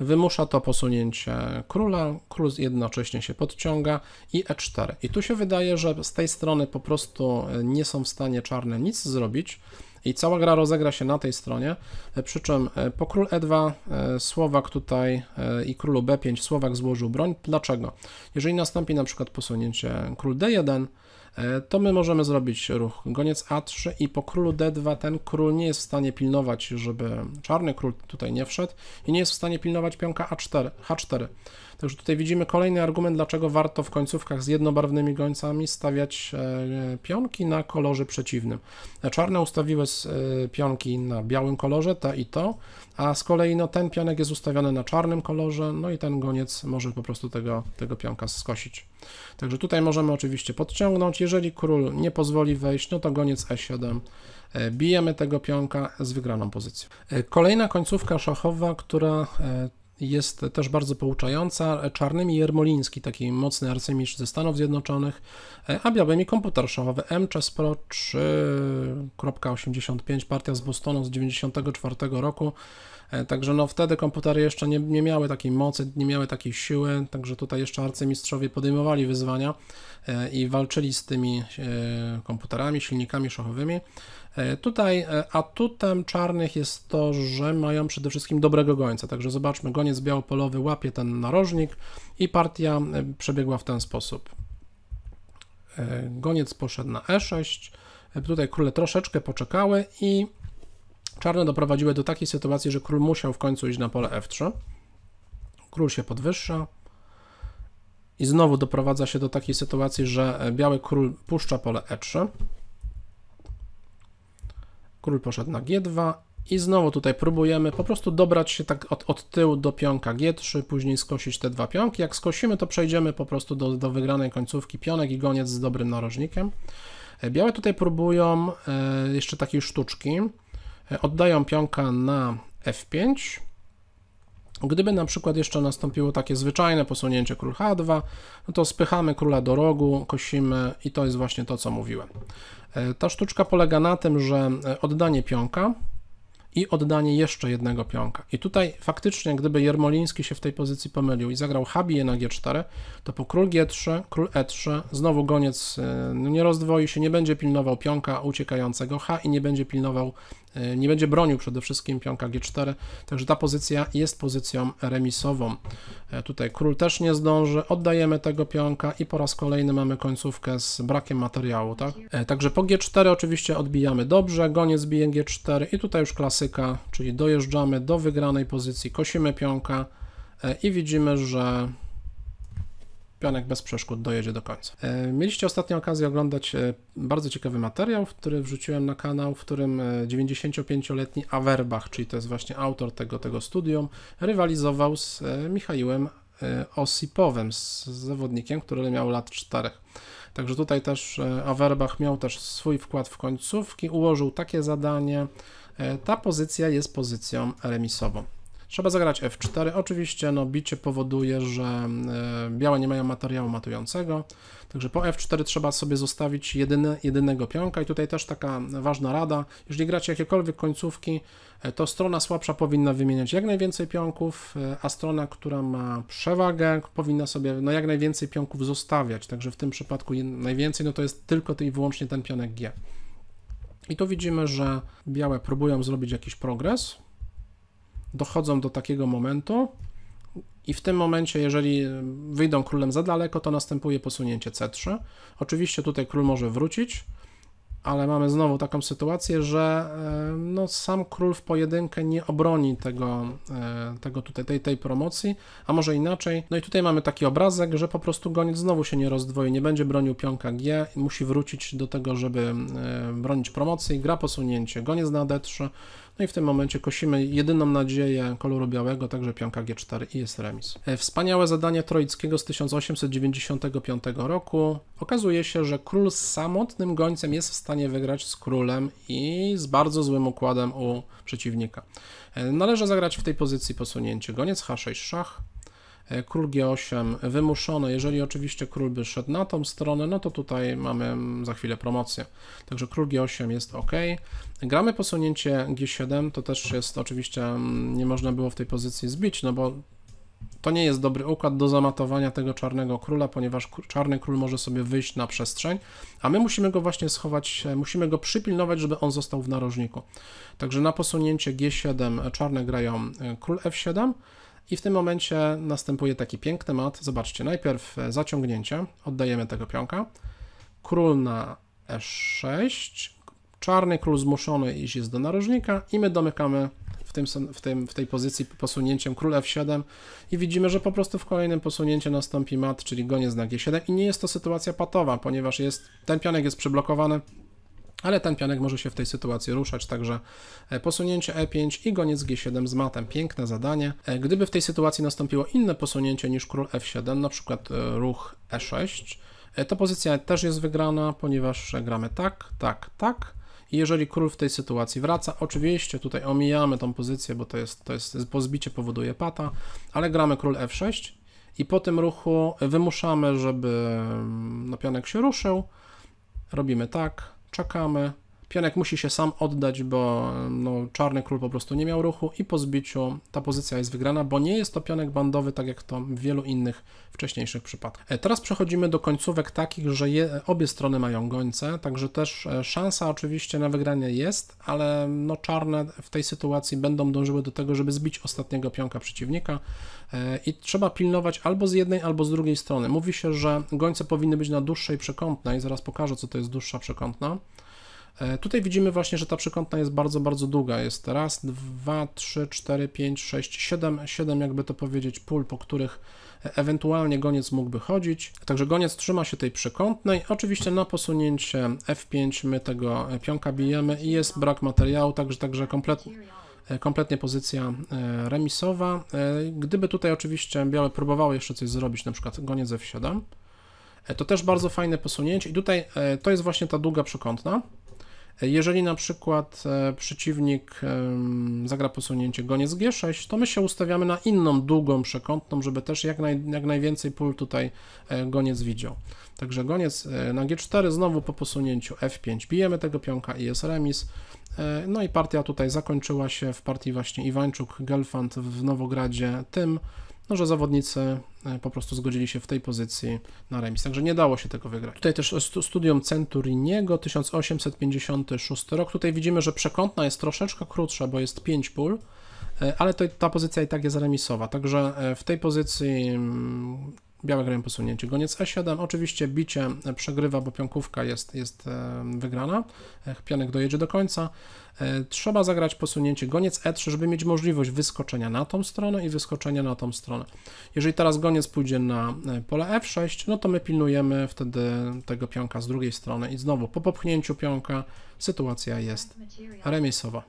Wymusza to posunięcie króla, król jednocześnie się podciąga i e4. I tu się wydaje, że z tej strony po prostu e, nie są w stanie czarne nic zrobić i cała gra rozegra się na tej stronie, e, przy czym e, po król e2 Słowak tutaj i królu b5 Słowak złożył broń. Dlaczego? Jeżeli nastąpi na przykład posunięcie król d1, E, to my możemy zrobić ruch goniec A3 i po królu D2 ten król nie jest w stanie pilnować, żeby czarny król tutaj nie wszedł i nie jest w stanie pilnować pionka A4, H4. Także tutaj widzimy kolejny argument, dlaczego warto w końcówkach z jednobarwnymi gońcami stawiać e, pionki na kolorze przeciwnym. E, czarne ustawiły e, pionki na białym kolorze, ta i to, a z kolei no, ten pionek jest ustawiony na czarnym kolorze, no i ten goniec może po prostu tego, tego pionka skosić. Także tutaj możemy oczywiście podciągnąć. Jeżeli król nie pozwoli wejść, no to goniec e7 bijemy tego pionka z wygraną pozycją. Kolejna końcówka szachowa, która jest też bardzo pouczająca. Czarnymi Jermoliński, taki mocny arcymistrz ze Stanów Zjednoczonych, a białymi komputer szachowy MCHES Pro 3.85, partia z Bostonu z 1994 roku. E, także no wtedy komputery jeszcze nie, nie miały takiej mocy, nie miały takiej siły, także tutaj jeszcze arcymistrzowie podejmowali wyzwania e, i walczyli z tymi e, komputerami, silnikami szachowymi. E, tutaj e, atutem czarnych jest to, że mają przede wszystkim dobrego gońca, także zobaczmy, goniec białopolowy łapie ten narożnik i partia e, przebiegła w ten sposób. Goniec poszedł na e6, tutaj króle troszeczkę poczekały i czarne doprowadziły do takiej sytuacji, że król musiał w końcu iść na pole f3. Król się podwyższa, i znowu doprowadza się do takiej sytuacji, że biały król puszcza pole e3. Król poszedł na G2 i znowu tutaj próbujemy po prostu dobrać się tak od, od tyłu do pionka G3, później skosić te dwa pionki. Jak skosimy, to przejdziemy po prostu do, do wygranej końcówki pionek i goniec z dobrym narożnikiem. E, białe tutaj próbują e, jeszcze takiej sztuczki. E, oddają pionka na F5, Gdyby na przykład jeszcze nastąpiło takie zwyczajne posunięcie król H2, no to spychamy króla do rogu, kosimy i to jest właśnie to, co mówiłem. E, ta sztuczka polega na tym, że e, oddanie pionka i oddanie jeszcze jednego pionka. I tutaj faktycznie, gdyby Jermoliński się w tej pozycji pomylił i zagrał habiję na G4, to po król G3, król E3, znowu goniec e, no nie rozdwoi się, nie będzie pilnował pionka uciekającego H i nie będzie pilnował E, nie będzie bronił przede wszystkim pionka G4, także ta pozycja jest pozycją remisową. E, tutaj król też nie zdąży, oddajemy tego pionka i po raz kolejny mamy końcówkę z brakiem materiału, tak? E, także po G4 oczywiście odbijamy dobrze, goniec bije G4 i tutaj już klasyka, czyli dojeżdżamy do wygranej pozycji, kosimy pionka i widzimy, że pionek bez przeszkód dojedzie do końca. E, mieliście ostatnio okazję oglądać e, bardzo ciekawy materiał, który wrzuciłem na kanał, w którym 95-letni e, Awerbach, czyli to jest właśnie autor tego, tego studium, rywalizował z Michałem Osipowem, z zawodnikiem, który miał lat 4. Także tutaj też Awerbach miał też swój wkład w końcówki, ułożył takie zadanie. Ta pozycja jest pozycją remisową. Trzeba zagrać F4. Oczywiście no, bicie powoduje, że e, białe nie mają materiału matującego, także po F4 trzeba sobie zostawić jedyne, jedynego pionka i tutaj też taka ważna rada, jeżeli gracie jakiekolwiek końcówki, e, to strona słabsza powinna wymieniać jak najwięcej pionków, e, a strona, która ma przewagę, powinna sobie no, jak najwięcej pionków zostawiać, także w tym przypadku najwięcej no, to jest tylko i wyłącznie ten pionek G. I tu widzimy, że białe próbują zrobić jakiś progres, dochodzą do takiego momentu i w tym momencie, jeżeli wyjdą królem za daleko, to następuje posunięcie C3. Oczywiście tutaj król może wrócić, ale mamy znowu taką sytuację, że e, no, sam król w pojedynkę nie obroni tego, e, tego tutaj, tej, tej promocji, a może inaczej. No i tutaj mamy taki obrazek, że po prostu goniec znowu się nie rozdwoi, nie będzie bronił pionka G, musi wrócić do tego, żeby e, bronić promocji, gra posunięcie, goniec na D3, no i w tym momencie kosimy jedyną nadzieję koloru białego, także pionka G4 i jest remis. E, wspaniałe zadanie Troickiego z 1895 roku. Okazuje się, że król z samotnym gońcem jest w stanie wygrać z królem i z bardzo złym układem u przeciwnika. E, należy zagrać w tej pozycji posunięcie goniec H6 szach, E, król G8 wymuszony. Jeżeli oczywiście król by szedł na tą stronę, no to tutaj mamy mm, za chwilę promocję. Także król G8 jest ok. Gramy posunięcie G7, to też jest oczywiście, mm, nie można było w tej pozycji zbić, no bo to nie jest dobry układ do zamatowania tego czarnego króla, ponieważ czarny król może sobie wyjść na przestrzeń, a my musimy go właśnie schować, e, musimy go przypilnować, żeby on został w narożniku. Także na posunięcie G7 e, czarne grają król F7, i w tym momencie następuje taki piękny mat. Zobaczcie, najpierw e, zaciągnięcie, oddajemy tego pionka. Król na e6, czarny król zmuszony iść jest do narożnika i my domykamy w, tym, w, tym, w tej pozycji posunięciem król f7 i widzimy, że po prostu w kolejnym posunięciu nastąpi mat, czyli goniec na g7 i nie jest to sytuacja patowa, ponieważ jest, ten pionek jest przyblokowany, ale ten pionek może się w tej sytuacji ruszać, także e, posunięcie e5 i goniec g7 z matem. Piękne zadanie. E, gdyby w tej sytuacji nastąpiło inne posunięcie niż król f7, na przykład e, ruch e6, to pozycja też jest wygrana, ponieważ gramy tak, tak, tak. I jeżeli król w tej sytuacji wraca, oczywiście tutaj omijamy tą pozycję, bo to jest, to jest pozbicie powoduje pata, ale gramy król f6 i po tym ruchu wymuszamy, żeby mm, na no, pionek się ruszył. Robimy tak, Czekamy. Pionek musi się sam oddać, bo no, czarny król po prostu nie miał ruchu i po zbiciu ta pozycja jest wygrana, bo nie jest to pionek bandowy, tak jak to w wielu innych wcześniejszych przypadkach. E, teraz przechodzimy do końcówek takich, że je, obie strony mają gońce, także też e, szansa oczywiście na wygranie jest, ale no, czarne w tej sytuacji będą dążyły do tego, żeby zbić ostatniego pionka przeciwnika e, i trzeba pilnować albo z jednej, albo z drugiej strony. Mówi się, że gońce powinny być na dłuższej przekątnej, zaraz pokażę, co to jest dłuższa przekątna. E, tutaj widzimy właśnie, że ta przekątna jest bardzo, bardzo długa. Jest raz, dwa, trzy, cztery, pięć, sześć, siedem, siedem jakby to powiedzieć pól, po których e, ewentualnie goniec mógłby chodzić. Także goniec trzyma się tej przekątnej. Oczywiście na posunięcie F5 my tego e, pionka bijemy i jest brak materiału, także, także kompletnie kompletnie pozycja remisowa. Gdyby tutaj oczywiście białe próbowały jeszcze coś zrobić, na przykład goniec F7, to też bardzo fajne posunięcie i tutaj to jest właśnie ta długa przekątna. Jeżeli na przykład e, przeciwnik zagra posunięcie goniec G6, to my się ustawiamy na inną długą przekątną, żeby też jak, naj, jak najwięcej pól tutaj e, goniec widział. Także goniec e, na G4, znowu po posunięciu F5 bijemy tego pionka i jest remis. No i partia tutaj zakończyła się w partii właśnie Iwańczuk-Gelfand w Nowogradzie tym, no, że zawodnicy e, po prostu zgodzili się w tej pozycji na remis, także nie dało się tego wygrać. Tutaj też studium Centuriniego, 1856 rok, tutaj widzimy, że przekątna jest troszeczkę krótsza, bo jest 5 pól, e, ale to, ta pozycja i tak jest remisowa, także e, w tej pozycji mm, białe grają posunięcie. Goniec E7, oczywiście bicie przegrywa, bo pionkówka jest, jest wygrana, pianek dojedzie do końca, E, trzeba zagrać posunięcie goniec E3, żeby mieć możliwość wyskoczenia na tą stronę i wyskoczenia na tą stronę. Jeżeli teraz goniec pójdzie na e, pole F6, no to my pilnujemy wtedy tego pionka z drugiej strony i znowu po popchnięciu pionka sytuacja jest remisowa.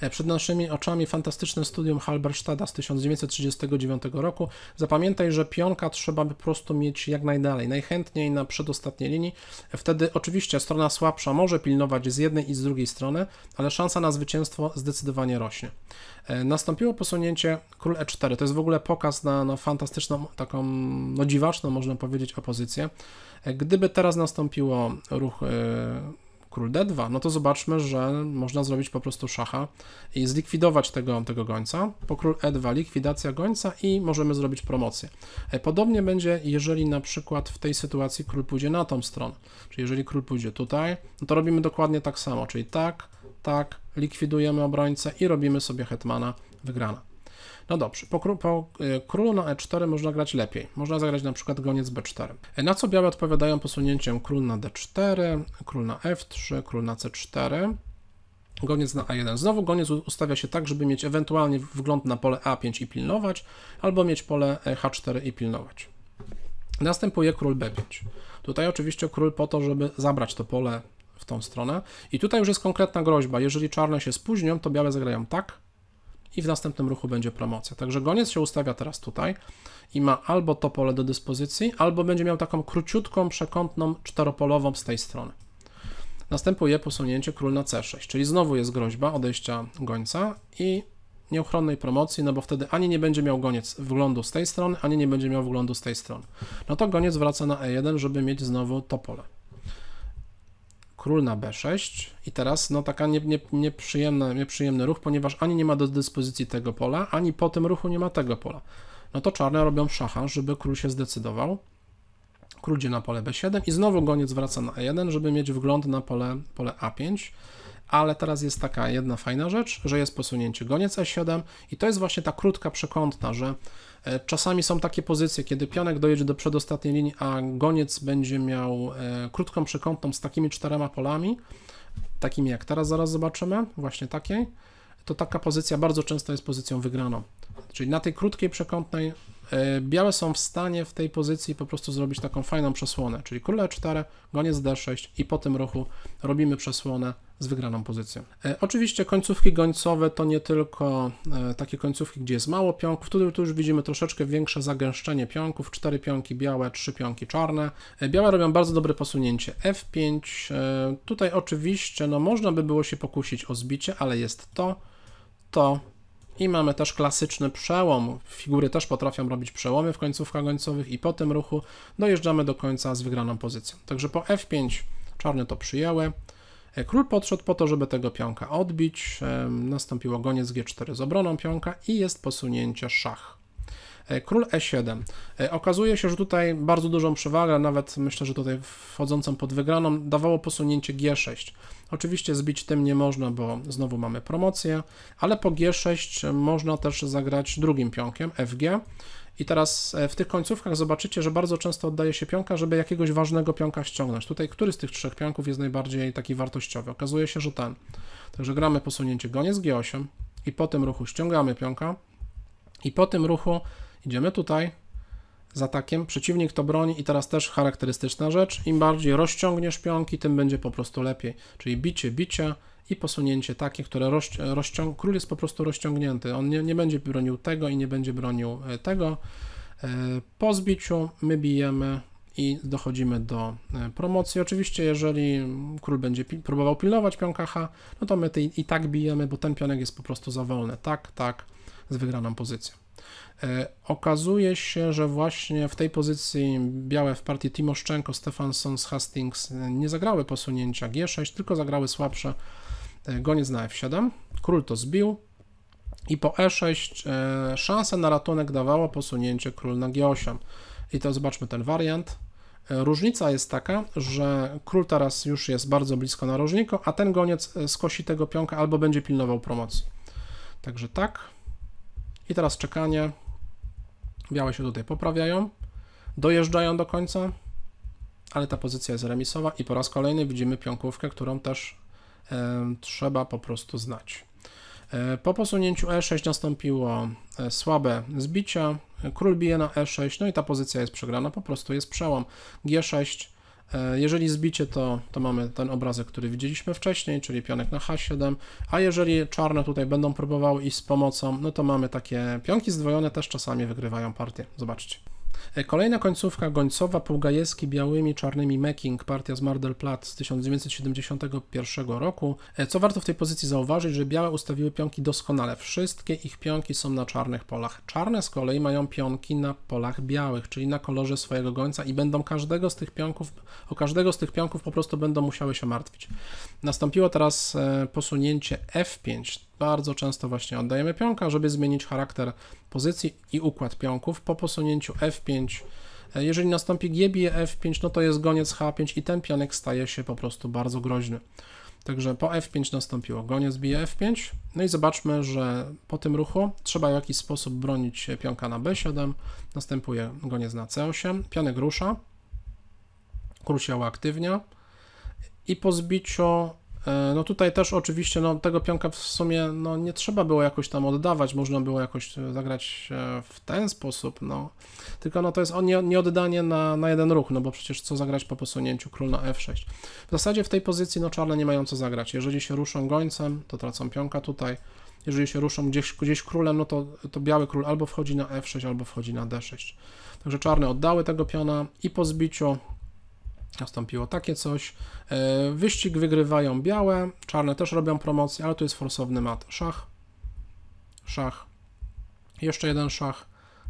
E, przed naszymi oczami fantastyczne studium Halberstada z 1939 roku. Zapamiętaj, że pionka trzeba by po prostu mieć jak najdalej, najchętniej na przedostatniej linii. Wtedy oczywiście strona słabsza może pilnować z jednej i z drugiej strony, ale szansa szansa na zwycięstwo zdecydowanie rośnie. E, nastąpiło posunięcie król e4, to jest w ogóle pokaz na no, fantastyczną, taką no, dziwaczną, można powiedzieć, opozycję. E, gdyby teraz nastąpiło ruch e, król d2, no to zobaczmy, że można zrobić po prostu szacha i zlikwidować tego, tego gońca. Po król e2 likwidacja gońca i możemy zrobić promocję. Podobnie będzie, jeżeli na przykład w tej sytuacji król pójdzie na tą stronę, czyli jeżeli król pójdzie tutaj, no to robimy dokładnie tak samo, czyli tak, tak, likwidujemy obrońcę i robimy sobie hetmana, wygrana. No dobrze, po, król, e, królu na e4 można grać lepiej. Można zagrać na przykład goniec b4. E, na co białe odpowiadają posunięciem król na d4, król na f3, król na c4, goniec na a1. Znowu goniec ustawia się tak, żeby mieć ewentualnie wgląd na pole a5 i pilnować, albo mieć pole e, h4 i pilnować. Następuje król b5. Tutaj oczywiście król po to, żeby zabrać to pole w tą stronę. I tutaj już jest konkretna groźba. Jeżeli czarne się spóźnią, to białe zagrają tak i w następnym ruchu będzie promocja. Także goniec się ustawia teraz tutaj i ma albo to pole do dyspozycji, albo będzie miał taką króciutką, przekątną, czteropolową z tej strony. Następuje posunięcie król na c6, czyli znowu jest groźba odejścia gońca i nieuchronnej promocji, no bo wtedy ani nie będzie miał goniec wglądu z tej strony, ani nie będzie miał wglądu z tej strony. No to goniec wraca na e1, żeby mieć znowu to pole król na b6 i teraz no taka nie, nie, nieprzyjemna, nieprzyjemny ruch, ponieważ ani nie ma do dyspozycji tego pola, ani po tym ruchu nie ma tego pola. No to czarne robią szacha, żeby król się zdecydował. Król idzie na pole b7 i znowu goniec wraca na e1, żeby mieć wgląd na pole, pole a5 ale teraz jest taka jedna fajna rzecz, że jest posunięcie goniec E7 i to jest właśnie ta krótka przekątna, że e, czasami są takie pozycje, kiedy pionek dojedzie do przedostatniej linii, a goniec będzie miał e, krótką przekątną z takimi czterema polami, takimi jak teraz zaraz zobaczymy, właśnie takiej, to taka pozycja bardzo często jest pozycją wygraną. Czyli na tej krótkiej przekątnej e, białe są w stanie w tej pozycji po prostu zrobić taką fajną przesłonę, czyli król e4, goniec d6 i po tym ruchu robimy przesłonę z wygraną pozycją. E, oczywiście końcówki gońcowe to nie tylko e, takie końcówki, gdzie jest mało pionków, tutaj tu już widzimy troszeczkę większe zagęszczenie pionków, Cztery pionki białe, trzy pionki czarne. E, białe robią bardzo dobre posunięcie F5, tutaj oczywiście no można by było się pokusić o zbicie, ale jest to, to i mamy też klasyczny przełom. Figury też potrafią robić przełomy w końcówkach końcowych i po tym ruchu dojeżdżamy do końca z wygraną pozycją. Także po F5 czarne to przyjęły, E, król podszedł po to, żeby tego pionka odbić. E, Nastąpiło goniec G4 z obroną pionka i jest posunięcie szach. E, król E7. Okazuje się, że tutaj bardzo dużą przewagę, nawet myślę, że tutaj wchodzącą pod wygraną, dawało posunięcie G6. Oczywiście zbić tym nie można, bo znowu mamy promocję, ale po G6 można też zagrać drugim pionkiem, FG, i teraz e, w tych końcówkach zobaczycie, że bardzo często oddaje się pionka, żeby jakiegoś ważnego pionka ściągnąć. Tutaj który z tych trzech pionków jest najbardziej taki wartościowy? Okazuje się, że ten. Także gramy posunięcie goniec G8 i po tym ruchu ściągamy pionka i po tym ruchu idziemy tutaj z atakiem. Przeciwnik to broni i teraz też charakterystyczna rzecz. Im bardziej rozciągniesz pionki, tym będzie po prostu lepiej. Czyli bicie, bicie, i posunięcie takie, które rozcią Król jest po prostu rozciągnięty. On nie, nie będzie bronił tego i nie będzie bronił e, tego. E, po zbiciu my bijemy i dochodzimy do e, promocji. Oczywiście, jeżeli król będzie pi próbował pilnować pionka H, no to my i tak bijemy, bo ten pionek jest po prostu za wolny. Tak, tak, z wygraną pozycją. E, okazuje się, że właśnie w tej pozycji białe w partii Timoszczenko, Stefanson z Hastings nie zagrały posunięcia G6, tylko zagrały słabsze e, goniec na F7. Król to zbił i po E6 e, szansę na ratunek dawało posunięcie król na G8. I to zobaczmy ten wariant. Różnica jest taka, że król teraz już jest bardzo blisko narożniku, a ten goniec skosi tego pionka albo będzie pilnował promocji. Także tak. I teraz czekanie. Białe się tutaj poprawiają, dojeżdżają do końca, ale ta pozycja jest remisowa i po raz kolejny widzimy pionkówkę, którą też e, trzeba po prostu znać. E, po posunięciu E6 nastąpiło e, słabe zbicia, król bije na E6, no i ta pozycja jest przegrana, po prostu jest przełom. G6 E, jeżeli zbicie, to, to mamy ten obrazek, który widzieliśmy wcześniej, czyli pionek na H7, a jeżeli czarne tutaj będą próbowały iść z pomocą, no to mamy takie pionki zdwojone, też czasami wygrywają partię. Zobaczcie. Kolejna końcówka gońcowa Półgajewski białymi czarnymi Meking, partia z Mar Plat z 1971 roku. E, co warto w tej pozycji zauważyć, że białe ustawiły pionki doskonale. Wszystkie ich pionki są na czarnych polach. Czarne z kolei mają pionki na polach białych, czyli na kolorze swojego gońca i będą każdego z tych pionków, o każdego z tych pionków po prostu będą musiały się martwić. Nastąpiło teraz e, posunięcie F5. Bardzo często właśnie oddajemy pionka, żeby zmienić charakter pozycji i układ pionków po posunięciu F5. E, jeżeli nastąpi bije F5, no to jest goniec H5 i ten pionek staje się po prostu bardzo groźny. Także po F5 nastąpiło goniec bije F5. No i zobaczmy, że po tym ruchu trzeba w jakiś sposób bronić pionka na B7. Następuje goniec na C8. Pionek rusza. Król się uaktywnia. I po zbiciu E, no tutaj też oczywiście no, tego pionka w sumie no, nie trzeba było jakoś tam oddawać, można było jakoś e, zagrać e, w ten sposób, no. Tylko no, to jest nie, na, na jeden ruch, no bo przecież co zagrać po posunięciu król na f6. W zasadzie w tej pozycji no, czarne nie mają co zagrać. Jeżeli się ruszą gońcem, to tracą pionka tutaj. Jeżeli się ruszą gdzieś, gdzieś królem, no to, to biały król albo wchodzi na f6, albo wchodzi na d6. Także czarne oddały tego piona i po zbiciu Nastąpiło takie coś. E, wyścig wygrywają białe, czarne też robią promocję, ale tu jest forsowny mat. Szach, szach, jeszcze jeden szach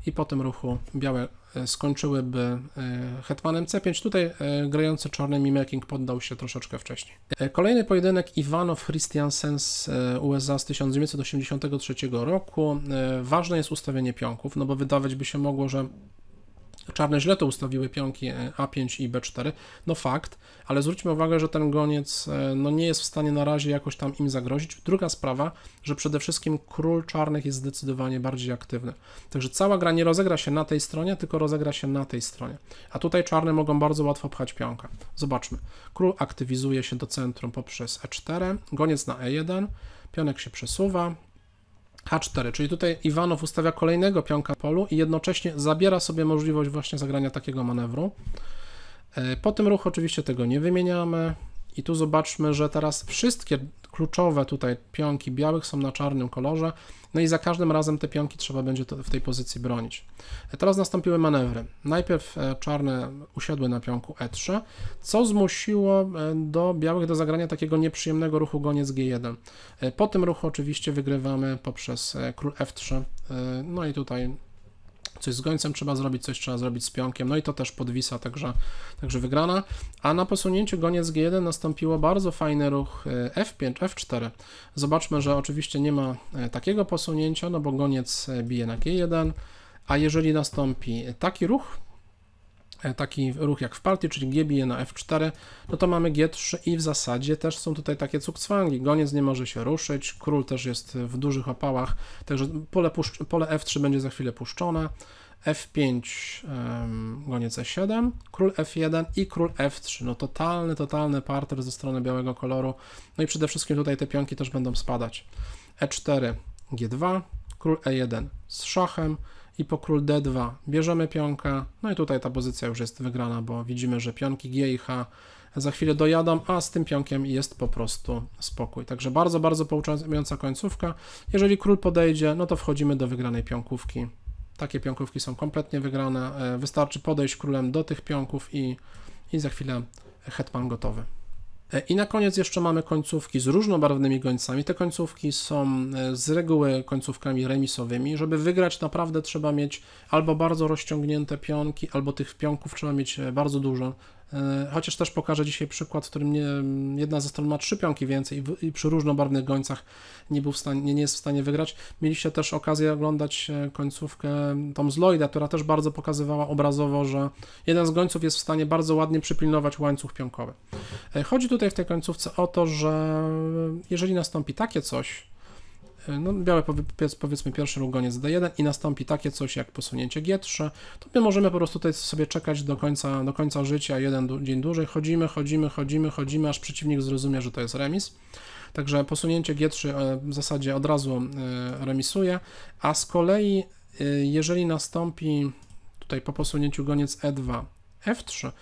i po tym ruchu białe e, skończyłyby e, hetmanem C5. Tutaj grający czarny Mimeking poddał się troszeczkę wcześniej. Kolejny pojedynek Iwanow Christiansen z USA z 1983 roku. Ważne jest ustawienie pionków, no bo wydawać by się mogło, że Czarne źle to ustawiły pionki e, A5 i B4, no fakt, ale zwróćmy uwagę, że ten goniec e, no, nie jest w stanie na razie jakoś tam im zagrozić. Druga sprawa, że przede wszystkim król czarnych jest zdecydowanie bardziej aktywny. Także cała gra nie rozegra się na tej stronie, tylko rozegra się na tej stronie. A tutaj czarne mogą bardzo łatwo pchać pionka. Zobaczmy. Król aktywizuje się do centrum poprzez E4, goniec na E1, pionek się przesuwa, H4, czyli tutaj Iwanow ustawia kolejnego pionka polu i jednocześnie zabiera sobie możliwość właśnie zagrania takiego manewru. E, po tym ruchu oczywiście tego nie wymieniamy i tu zobaczmy, że teraz wszystkie Kluczowe tutaj pionki białych są na czarnym kolorze, no i za każdym razem te pionki trzeba będzie w tej pozycji bronić. E, teraz nastąpiły manewry. Najpierw e, czarne usiadły na pionku E3, co zmusiło e, do białych do zagrania takiego nieprzyjemnego ruchu goniec G1. Po tym ruchu oczywiście wygrywamy poprzez król F3, no i tutaj coś z gońcem trzeba zrobić, coś trzeba zrobić z pionkiem, no i to też podwisa, także, także wygrana. A na posunięciu goniec G1 nastąpiło bardzo fajny ruch F5, e, F4. Zobaczmy, że oczywiście nie ma e, takiego posunięcia, no bo goniec e, bije na G1, a jeżeli nastąpi taki ruch, E, taki ruch jak w partii, czyli G bije na F4, no to mamy G3 i w zasadzie też są tutaj takie cukcwangi. Goniec nie może się ruszyć, król też jest w dużych opałach, także pole, pole F3 będzie za chwilę puszczone. F5, goniec E7, król F1 i król F3. No totalny, totalny parter ze strony białego koloru. No i przede wszystkim tutaj te pionki też będą spadać. E4, G2, król E1 z szachem, i po król d2 bierzemy pionka, no i tutaj ta pozycja już jest wygrana, bo widzimy, że pionki g i h za chwilę dojadam, a z tym pionkiem jest po prostu spokój. Także bardzo, bardzo pouczająca końcówka. Jeżeli król podejdzie, no to wchodzimy do wygranej pionkówki. Takie pionkówki są kompletnie wygrane. E, wystarczy podejść królem do tych pionków i, i za chwilę hetman gotowy. E, I na koniec jeszcze mamy końcówki z różnobarwnymi gońcami. Te końcówki są e, z reguły końcówkami remisowymi. Żeby wygrać naprawdę trzeba mieć albo bardzo rozciągnięte pionki, albo tych pionków trzeba mieć e, bardzo dużo, E, chociaż też pokażę dzisiaj przykład, w którym nie, jedna ze stron ma trzy pionki więcej i, w, i przy różnobarwnych gońcach nie, był w stanie, nie, nie jest w stanie wygrać. Mieliście też okazję oglądać e, końcówkę Tom z Lloyda, która też bardzo pokazywała obrazowo, że jeden z gońców jest w stanie bardzo ładnie przypilnować łańcuch pionkowy. E, chodzi tutaj w tej końcówce o to, że jeżeli nastąpi takie coś, E, no białe powiedzmy pierwszy ruch goniec d1 i nastąpi takie coś jak posunięcie g3, to my możemy po prostu tutaj sobie czekać do końca, do końca życia, jeden dzień dłużej, chodzimy, chodzimy, chodzimy, chodzimy, aż przeciwnik zrozumie, że to jest remis. Także posunięcie g3 e, w zasadzie od razu e, remisuje, a z kolei jeżeli nastąpi tutaj po posunięciu goniec e2, f3,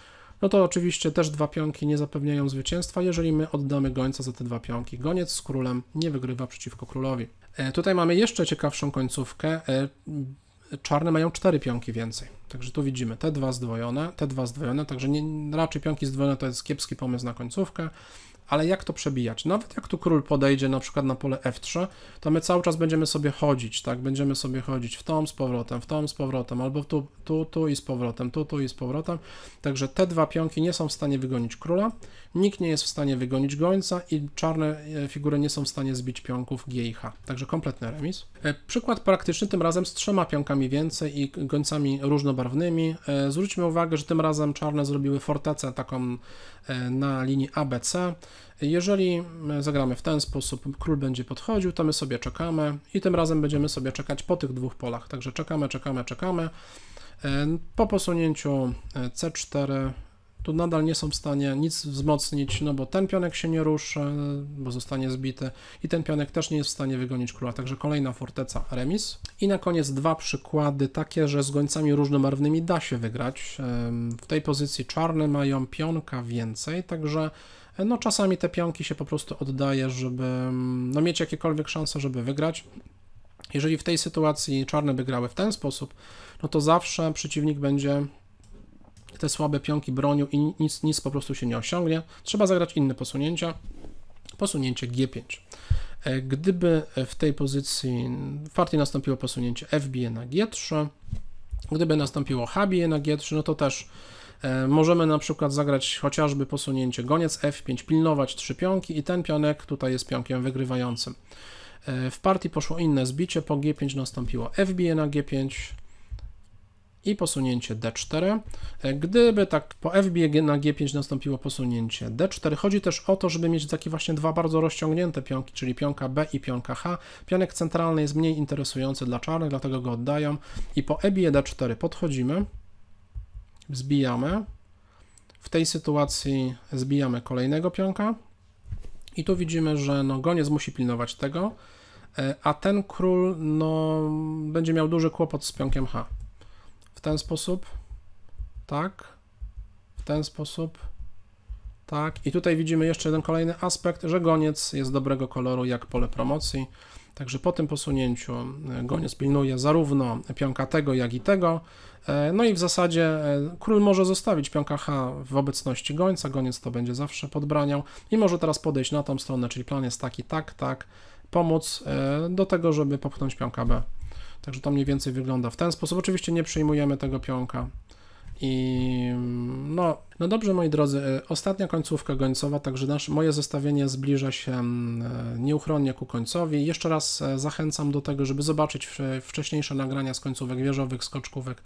no to oczywiście też dwa pionki nie zapewniają zwycięstwa, jeżeli my oddamy gońca za te dwa pionki. Goniec z królem nie wygrywa przeciwko królowi. E, tutaj mamy jeszcze ciekawszą końcówkę. E, czarne mają cztery pionki więcej. Także tu widzimy te dwa zdwojone, te dwa zdwojone, także nie, raczej pionki zdwojone to jest kiepski pomysł na końcówkę ale jak to przebijać? Nawet jak tu król podejdzie na przykład na pole F3, to my cały czas będziemy sobie chodzić, tak? Będziemy sobie chodzić w tą z powrotem, w tą z powrotem, albo tu, tu, tu i z powrotem, tu, tu i z powrotem. Także te dwa pionki nie są w stanie wygonić króla, nikt nie jest w stanie wygonić gońca i czarne e, figury nie są w stanie zbić pionków G i H. Także kompletny remis. E, przykład praktyczny tym razem z trzema pionkami więcej i gońcami różnobarwnymi. E, zwróćmy uwagę, że tym razem czarne zrobiły fortecę taką E, na linii ABC. Jeżeli e, zagramy w ten sposób, król będzie podchodził, to my sobie czekamy i tym razem będziemy sobie czekać po tych dwóch polach. Także czekamy, czekamy, czekamy. E, po posunięciu C4 tu nadal nie są w stanie nic wzmocnić, no bo ten pionek się nie ruszy, bo zostanie zbity i ten pionek też nie jest w stanie wygonić króla, także kolejna forteca remis. I na koniec dwa przykłady takie, że z gońcami różnobarwnymi da się wygrać. W tej pozycji czarne mają pionka więcej, także e, no czasami te pionki się po prostu oddaje, żeby no mieć jakiekolwiek szanse, żeby wygrać. Jeżeli w tej sytuacji czarne by grały w ten sposób, no to zawsze przeciwnik będzie te słabe pionki bronił i nic, nic po prostu się nie osiągnie. Trzeba zagrać inne posunięcia. Posunięcie G5. E, gdyby w tej pozycji w partii nastąpiło posunięcie FBE na G3, gdyby nastąpiło HBE na G3, no to też e, Możemy na przykład zagrać chociażby posunięcie goniec F5, pilnować trzy pionki i ten pionek tutaj jest pionkiem wygrywającym. E, w partii poszło inne zbicie, po G5 nastąpiło FBE na G5, i posunięcie D4. E, gdyby tak po FB na G5 nastąpiło posunięcie D4, chodzi też o to, żeby mieć takie właśnie dwa bardzo rozciągnięte pionki, czyli pionka B i pionka H. Pionek centralny jest mniej interesujący dla czarnych, dlatego go oddają. I po e1 e D4 podchodzimy, zbijamy. W tej sytuacji zbijamy kolejnego pionka. I tu widzimy, że no, goniec musi pilnować tego, e, a ten król no, będzie miał duży kłopot z pionkiem H w ten sposób, tak, w ten sposób, tak. I tutaj widzimy jeszcze jeden kolejny aspekt, że goniec jest dobrego koloru jak pole promocji. Także po tym posunięciu e, goniec pilnuje zarówno pionka tego, jak i tego. E, no i w zasadzie e, król może zostawić pionka H w obecności gońca, goniec to będzie zawsze podbraniał i może teraz podejść na tą stronę, czyli plan jest taki, tak, tak, pomóc do tego, żeby popchnąć pionka B. Także to mniej więcej wygląda w ten sposób. Oczywiście nie przyjmujemy tego pionka i mm, no no dobrze, moi drodzy, y, ostatnia końcówka gońcowa, także nasz, moje zestawienie zbliża się mm, y, nieuchronnie ku końcowi. Jeszcze raz y, zachęcam do tego, żeby zobaczyć wcześniejsze nagrania z końcówek wieżowych, skoczkówek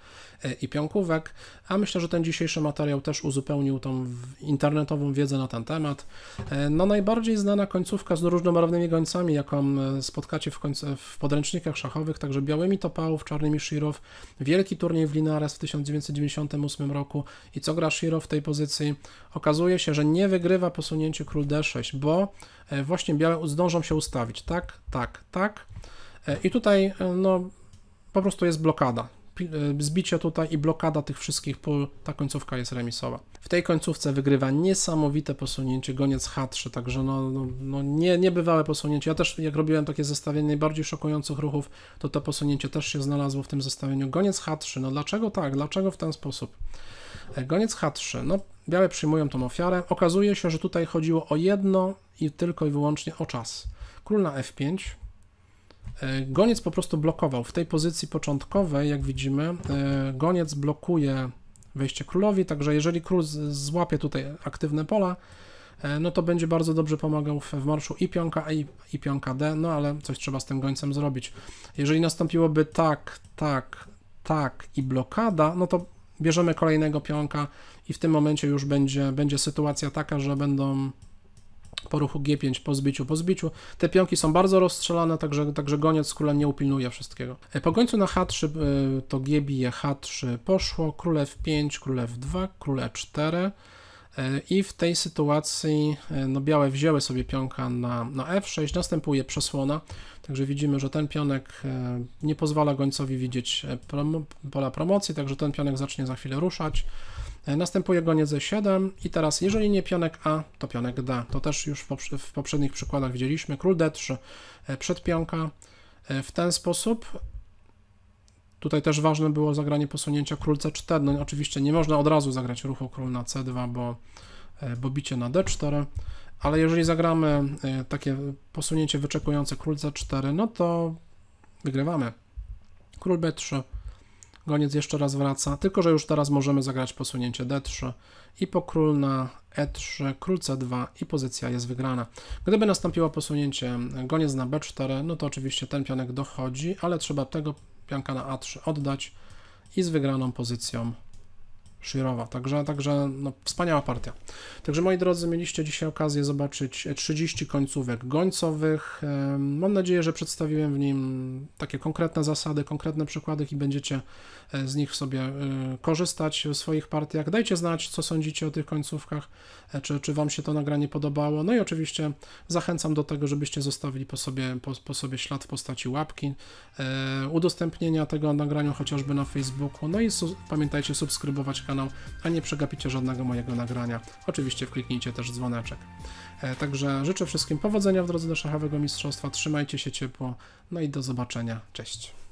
i pionkówek, a myślę, że ten dzisiejszy materiał też uzupełnił tą internetową wiedzę na ten temat. No najbardziej znana końcówka z różnorodnymi gońcami, jaką spotkacie w, końcu, w podręcznikach szachowych, także białymi topałów, czarnymi shirów, wielki turniej w Linares w 1998 roku i co gra Shiro w tej pozycji, okazuje się, że nie wygrywa posunięciu król d6, bo e, właśnie białe zdążą się ustawić. Tak, tak, tak. E, I tutaj e, no, po prostu jest blokada. E, zbicie tutaj i blokada tych wszystkich pól, ta końcówka jest remisowa. W tej końcówce wygrywa niesamowite posunięcie goniec H3, także no, no, no nie, niebywałe posunięcie. Ja też jak robiłem takie zestawienie najbardziej szokujących ruchów, to to posunięcie też się znalazło w tym zestawieniu. Goniec H3, no dlaczego tak, dlaczego w ten sposób? E, goniec H3, no białe przyjmują tą ofiarę. Okazuje się, że tutaj chodziło o jedno i tylko i wyłącznie o czas. Król na F5, E, goniec po prostu blokował. W tej pozycji początkowej, jak widzimy, e, goniec blokuje wejście królowi, także jeżeli król złapie tutaj aktywne pola, e, no to będzie bardzo dobrze pomagał w, marszu i pionka A i, i pionka D, no ale coś trzeba z tym gońcem zrobić. Jeżeli nastąpiłoby tak, tak, tak i blokada, no to bierzemy kolejnego pionka i w tym momencie już będzie, będzie sytuacja taka, że będą po ruchu G5, po zbiciu, po zbiciu. Te pionki są bardzo rozstrzelane, także, także goniec z królem nie upilnuje wszystkiego. E, po końcu na H3 e, to G bije H3 poszło, król F5, król F2, król E4. I w tej sytuacji e, no białe wzięły sobie pionka na, na F6, następuje przesłona, także widzimy, że ten pionek nie pozwala gońcowi widzieć prom, pola promocji, także ten pionek zacznie za chwilę ruszać. E, następuje goniec e7 i teraz jeżeli nie pionek A, to pionek D. To też już w poprzednich przykładach widzieliśmy. Król D3 e, przed pionka. E, w ten sposób Tutaj też ważne było zagranie posunięcia król c4. No oczywiście nie można od razu zagrać ruchu król na c2, bo, bo bicie na d4, ale jeżeli zagramy takie posunięcie wyczekujące król c4, no to wygrywamy. Król b3, Goniec jeszcze raz wraca, tylko że już teraz możemy zagrać posunięcie d3 i po król na e3, król c2 i pozycja jest wygrana. Gdyby nastąpiło posunięcie e, goniec na b4, no to oczywiście ten pianek dochodzi, ale trzeba tego pianka na a3 oddać i z wygraną pozycją Shirowa. Także, także no, wspaniała partia. Także moi drodzy, mieliście dzisiaj okazję zobaczyć 30 końcówek gońcowych. Mam nadzieję, że przedstawiłem w nim takie konkretne zasady, konkretne przykłady i będziecie e, z nich sobie e, korzystać w swoich partiach. Dajcie znać, co sądzicie o tych końcówkach, e, czy, czy Wam się to nagranie podobało. No i oczywiście zachęcam do tego, żebyście zostawili po sobie, po, po sobie ślad w postaci łapki, udostępnienia tego nagrania chociażby na Facebooku. No i su pamiętajcie subskrybować kanał kanał, a nie przegapicie żadnego mojego nagrania. Oczywiście wkliknijcie też dzwoneczek. E, także życzę wszystkim powodzenia w drodze do szachowego mistrzostwa, trzymajcie się ciepło, no i do zobaczenia, cześć.